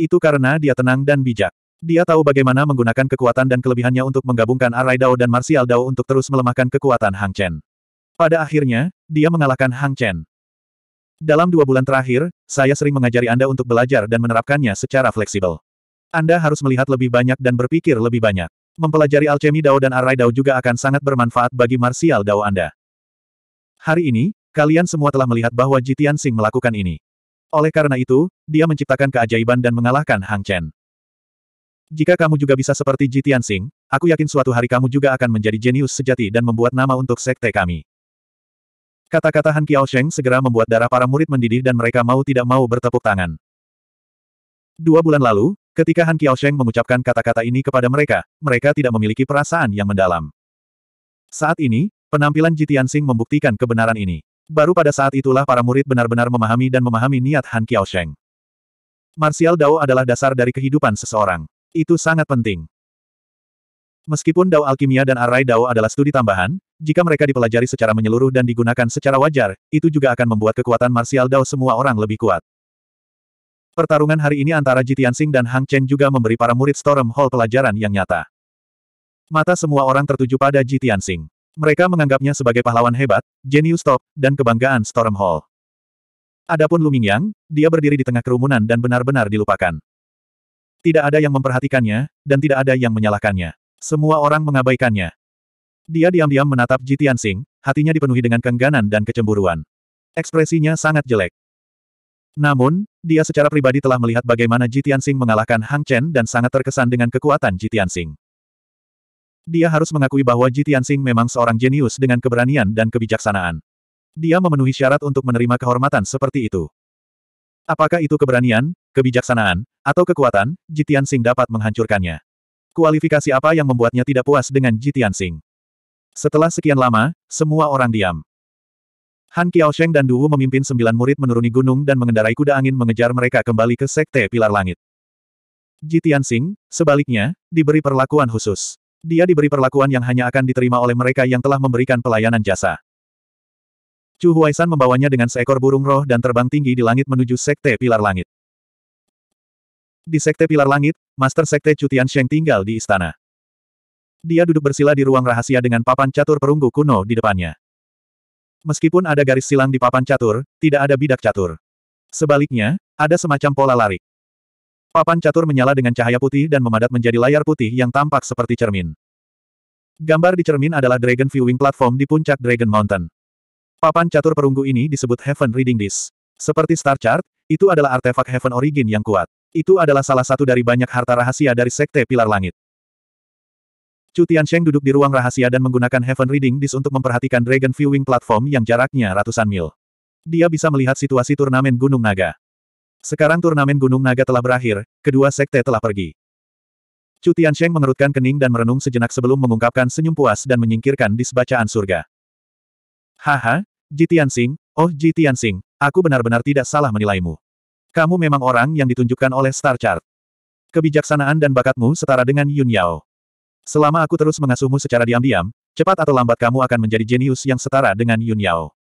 Itu karena dia tenang dan bijak. Dia tahu bagaimana menggunakan kekuatan dan kelebihannya untuk menggabungkan Arai Dao dan Martial Dao untuk terus melemahkan kekuatan Hang Chen. Pada akhirnya, dia mengalahkan Hang Chen. Dalam dua bulan terakhir, saya sering mengajari Anda untuk belajar dan menerapkannya secara fleksibel. Anda harus melihat lebih banyak dan berpikir lebih banyak. Mempelajari alchemy Dao dan Arai Dao juga akan sangat bermanfaat bagi Martial Dao Anda. Hari ini, kalian semua telah melihat bahwa Jitian Sing melakukan ini. Oleh karena itu, dia menciptakan keajaiban dan mengalahkan Hang Chen. Jika kamu juga bisa seperti Ji Tianxing, aku yakin suatu hari kamu juga akan menjadi jenius sejati dan membuat nama untuk sekte kami. Kata-kata Han Sheng segera membuat darah para murid mendidih dan mereka mau tidak mau bertepuk tangan. Dua bulan lalu, ketika Han Sheng mengucapkan kata-kata ini kepada mereka, mereka tidak memiliki perasaan yang mendalam. Saat ini, penampilan Ji Tianxing membuktikan kebenaran ini. Baru pada saat itulah para murid benar-benar memahami dan memahami niat Han Sheng. Martial Dao adalah dasar dari kehidupan seseorang. Itu sangat penting. Meskipun Dao Alkimia dan Arai Dao adalah studi tambahan, jika mereka dipelajari secara menyeluruh dan digunakan secara wajar, itu juga akan membuat kekuatan marsial Dao semua orang lebih kuat. Pertarungan hari ini antara Jitian Sing dan Hang Chen juga memberi para murid Storm Hall pelajaran yang nyata. Mata semua orang tertuju pada Jitian Sing. Mereka menganggapnya sebagai pahlawan hebat, jenius top, dan kebanggaan Storm Hall. Adapun Luming Yang, dia berdiri di tengah kerumunan dan benar-benar dilupakan. Tidak ada yang memperhatikannya, dan tidak ada yang menyalahkannya. Semua orang mengabaikannya. Dia diam-diam menatap Ji Tianxing, hatinya dipenuhi dengan kengganan dan kecemburuan. Ekspresinya sangat jelek. Namun, dia secara pribadi telah melihat bagaimana Ji Tianxing mengalahkan Hang Chen dan sangat terkesan dengan kekuatan Ji Tianxing. Dia harus mengakui bahwa Ji Tianxing memang seorang jenius dengan keberanian dan kebijaksanaan. Dia memenuhi syarat untuk menerima kehormatan seperti itu. Apakah itu keberanian, kebijaksanaan, atau kekuatan, Jitian Sing dapat menghancurkannya. Kualifikasi apa yang membuatnya tidak puas dengan Jitian Sing? Setelah sekian lama, semua orang diam. Han Qiaosheng dan Duwu memimpin sembilan murid menuruni gunung dan mengendarai kuda angin mengejar mereka kembali ke Sekte Pilar Langit. Jitian sebaliknya, diberi perlakuan khusus. Dia diberi perlakuan yang hanya akan diterima oleh mereka yang telah memberikan pelayanan jasa. Chu Huaisan membawanya dengan seekor burung roh dan terbang tinggi di langit menuju Sekte Pilar Langit. Di Sekte Pilar Langit, Master Sekte Chu Tiansheng tinggal di istana. Dia duduk bersila di ruang rahasia dengan papan catur perunggu kuno di depannya. Meskipun ada garis silang di papan catur, tidak ada bidak catur. Sebaliknya, ada semacam pola larik. Papan catur menyala dengan cahaya putih dan memadat menjadi layar putih yang tampak seperti cermin. Gambar di cermin adalah Dragon Viewing Platform di puncak Dragon Mountain. Papan catur perunggu ini disebut Heaven Reading Disc. Seperti Star Chart, itu adalah artefak Heaven Origin yang kuat. Itu adalah salah satu dari banyak harta rahasia dari Sekte Pilar Langit. Chu Tiansheng duduk di ruang rahasia dan menggunakan Heaven Reading Disc untuk memperhatikan Dragon Viewing Platform yang jaraknya ratusan mil. Dia bisa melihat situasi turnamen Gunung Naga. Sekarang turnamen Gunung Naga telah berakhir, kedua sekte telah pergi. Chu Tiansheng mengerutkan kening dan merenung sejenak sebelum mengungkapkan senyum puas dan menyingkirkan disbacaan bacaan surga. Haha, Ji Tianxing, oh Ji Tianxing, aku benar-benar tidak salah menilaimu. Kamu memang orang yang ditunjukkan oleh Star Chart. Kebijaksanaan dan bakatmu setara dengan Yun Yao. Selama aku terus mengasuhmu secara diam-diam, cepat atau lambat kamu akan menjadi jenius yang setara dengan Yun Yao.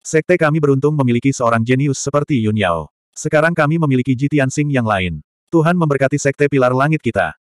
Sekte kami beruntung memiliki seorang jenius seperti Yun Yao. Sekarang kami memiliki Ji Tianxing yang lain. Tuhan memberkati sekte pilar langit kita.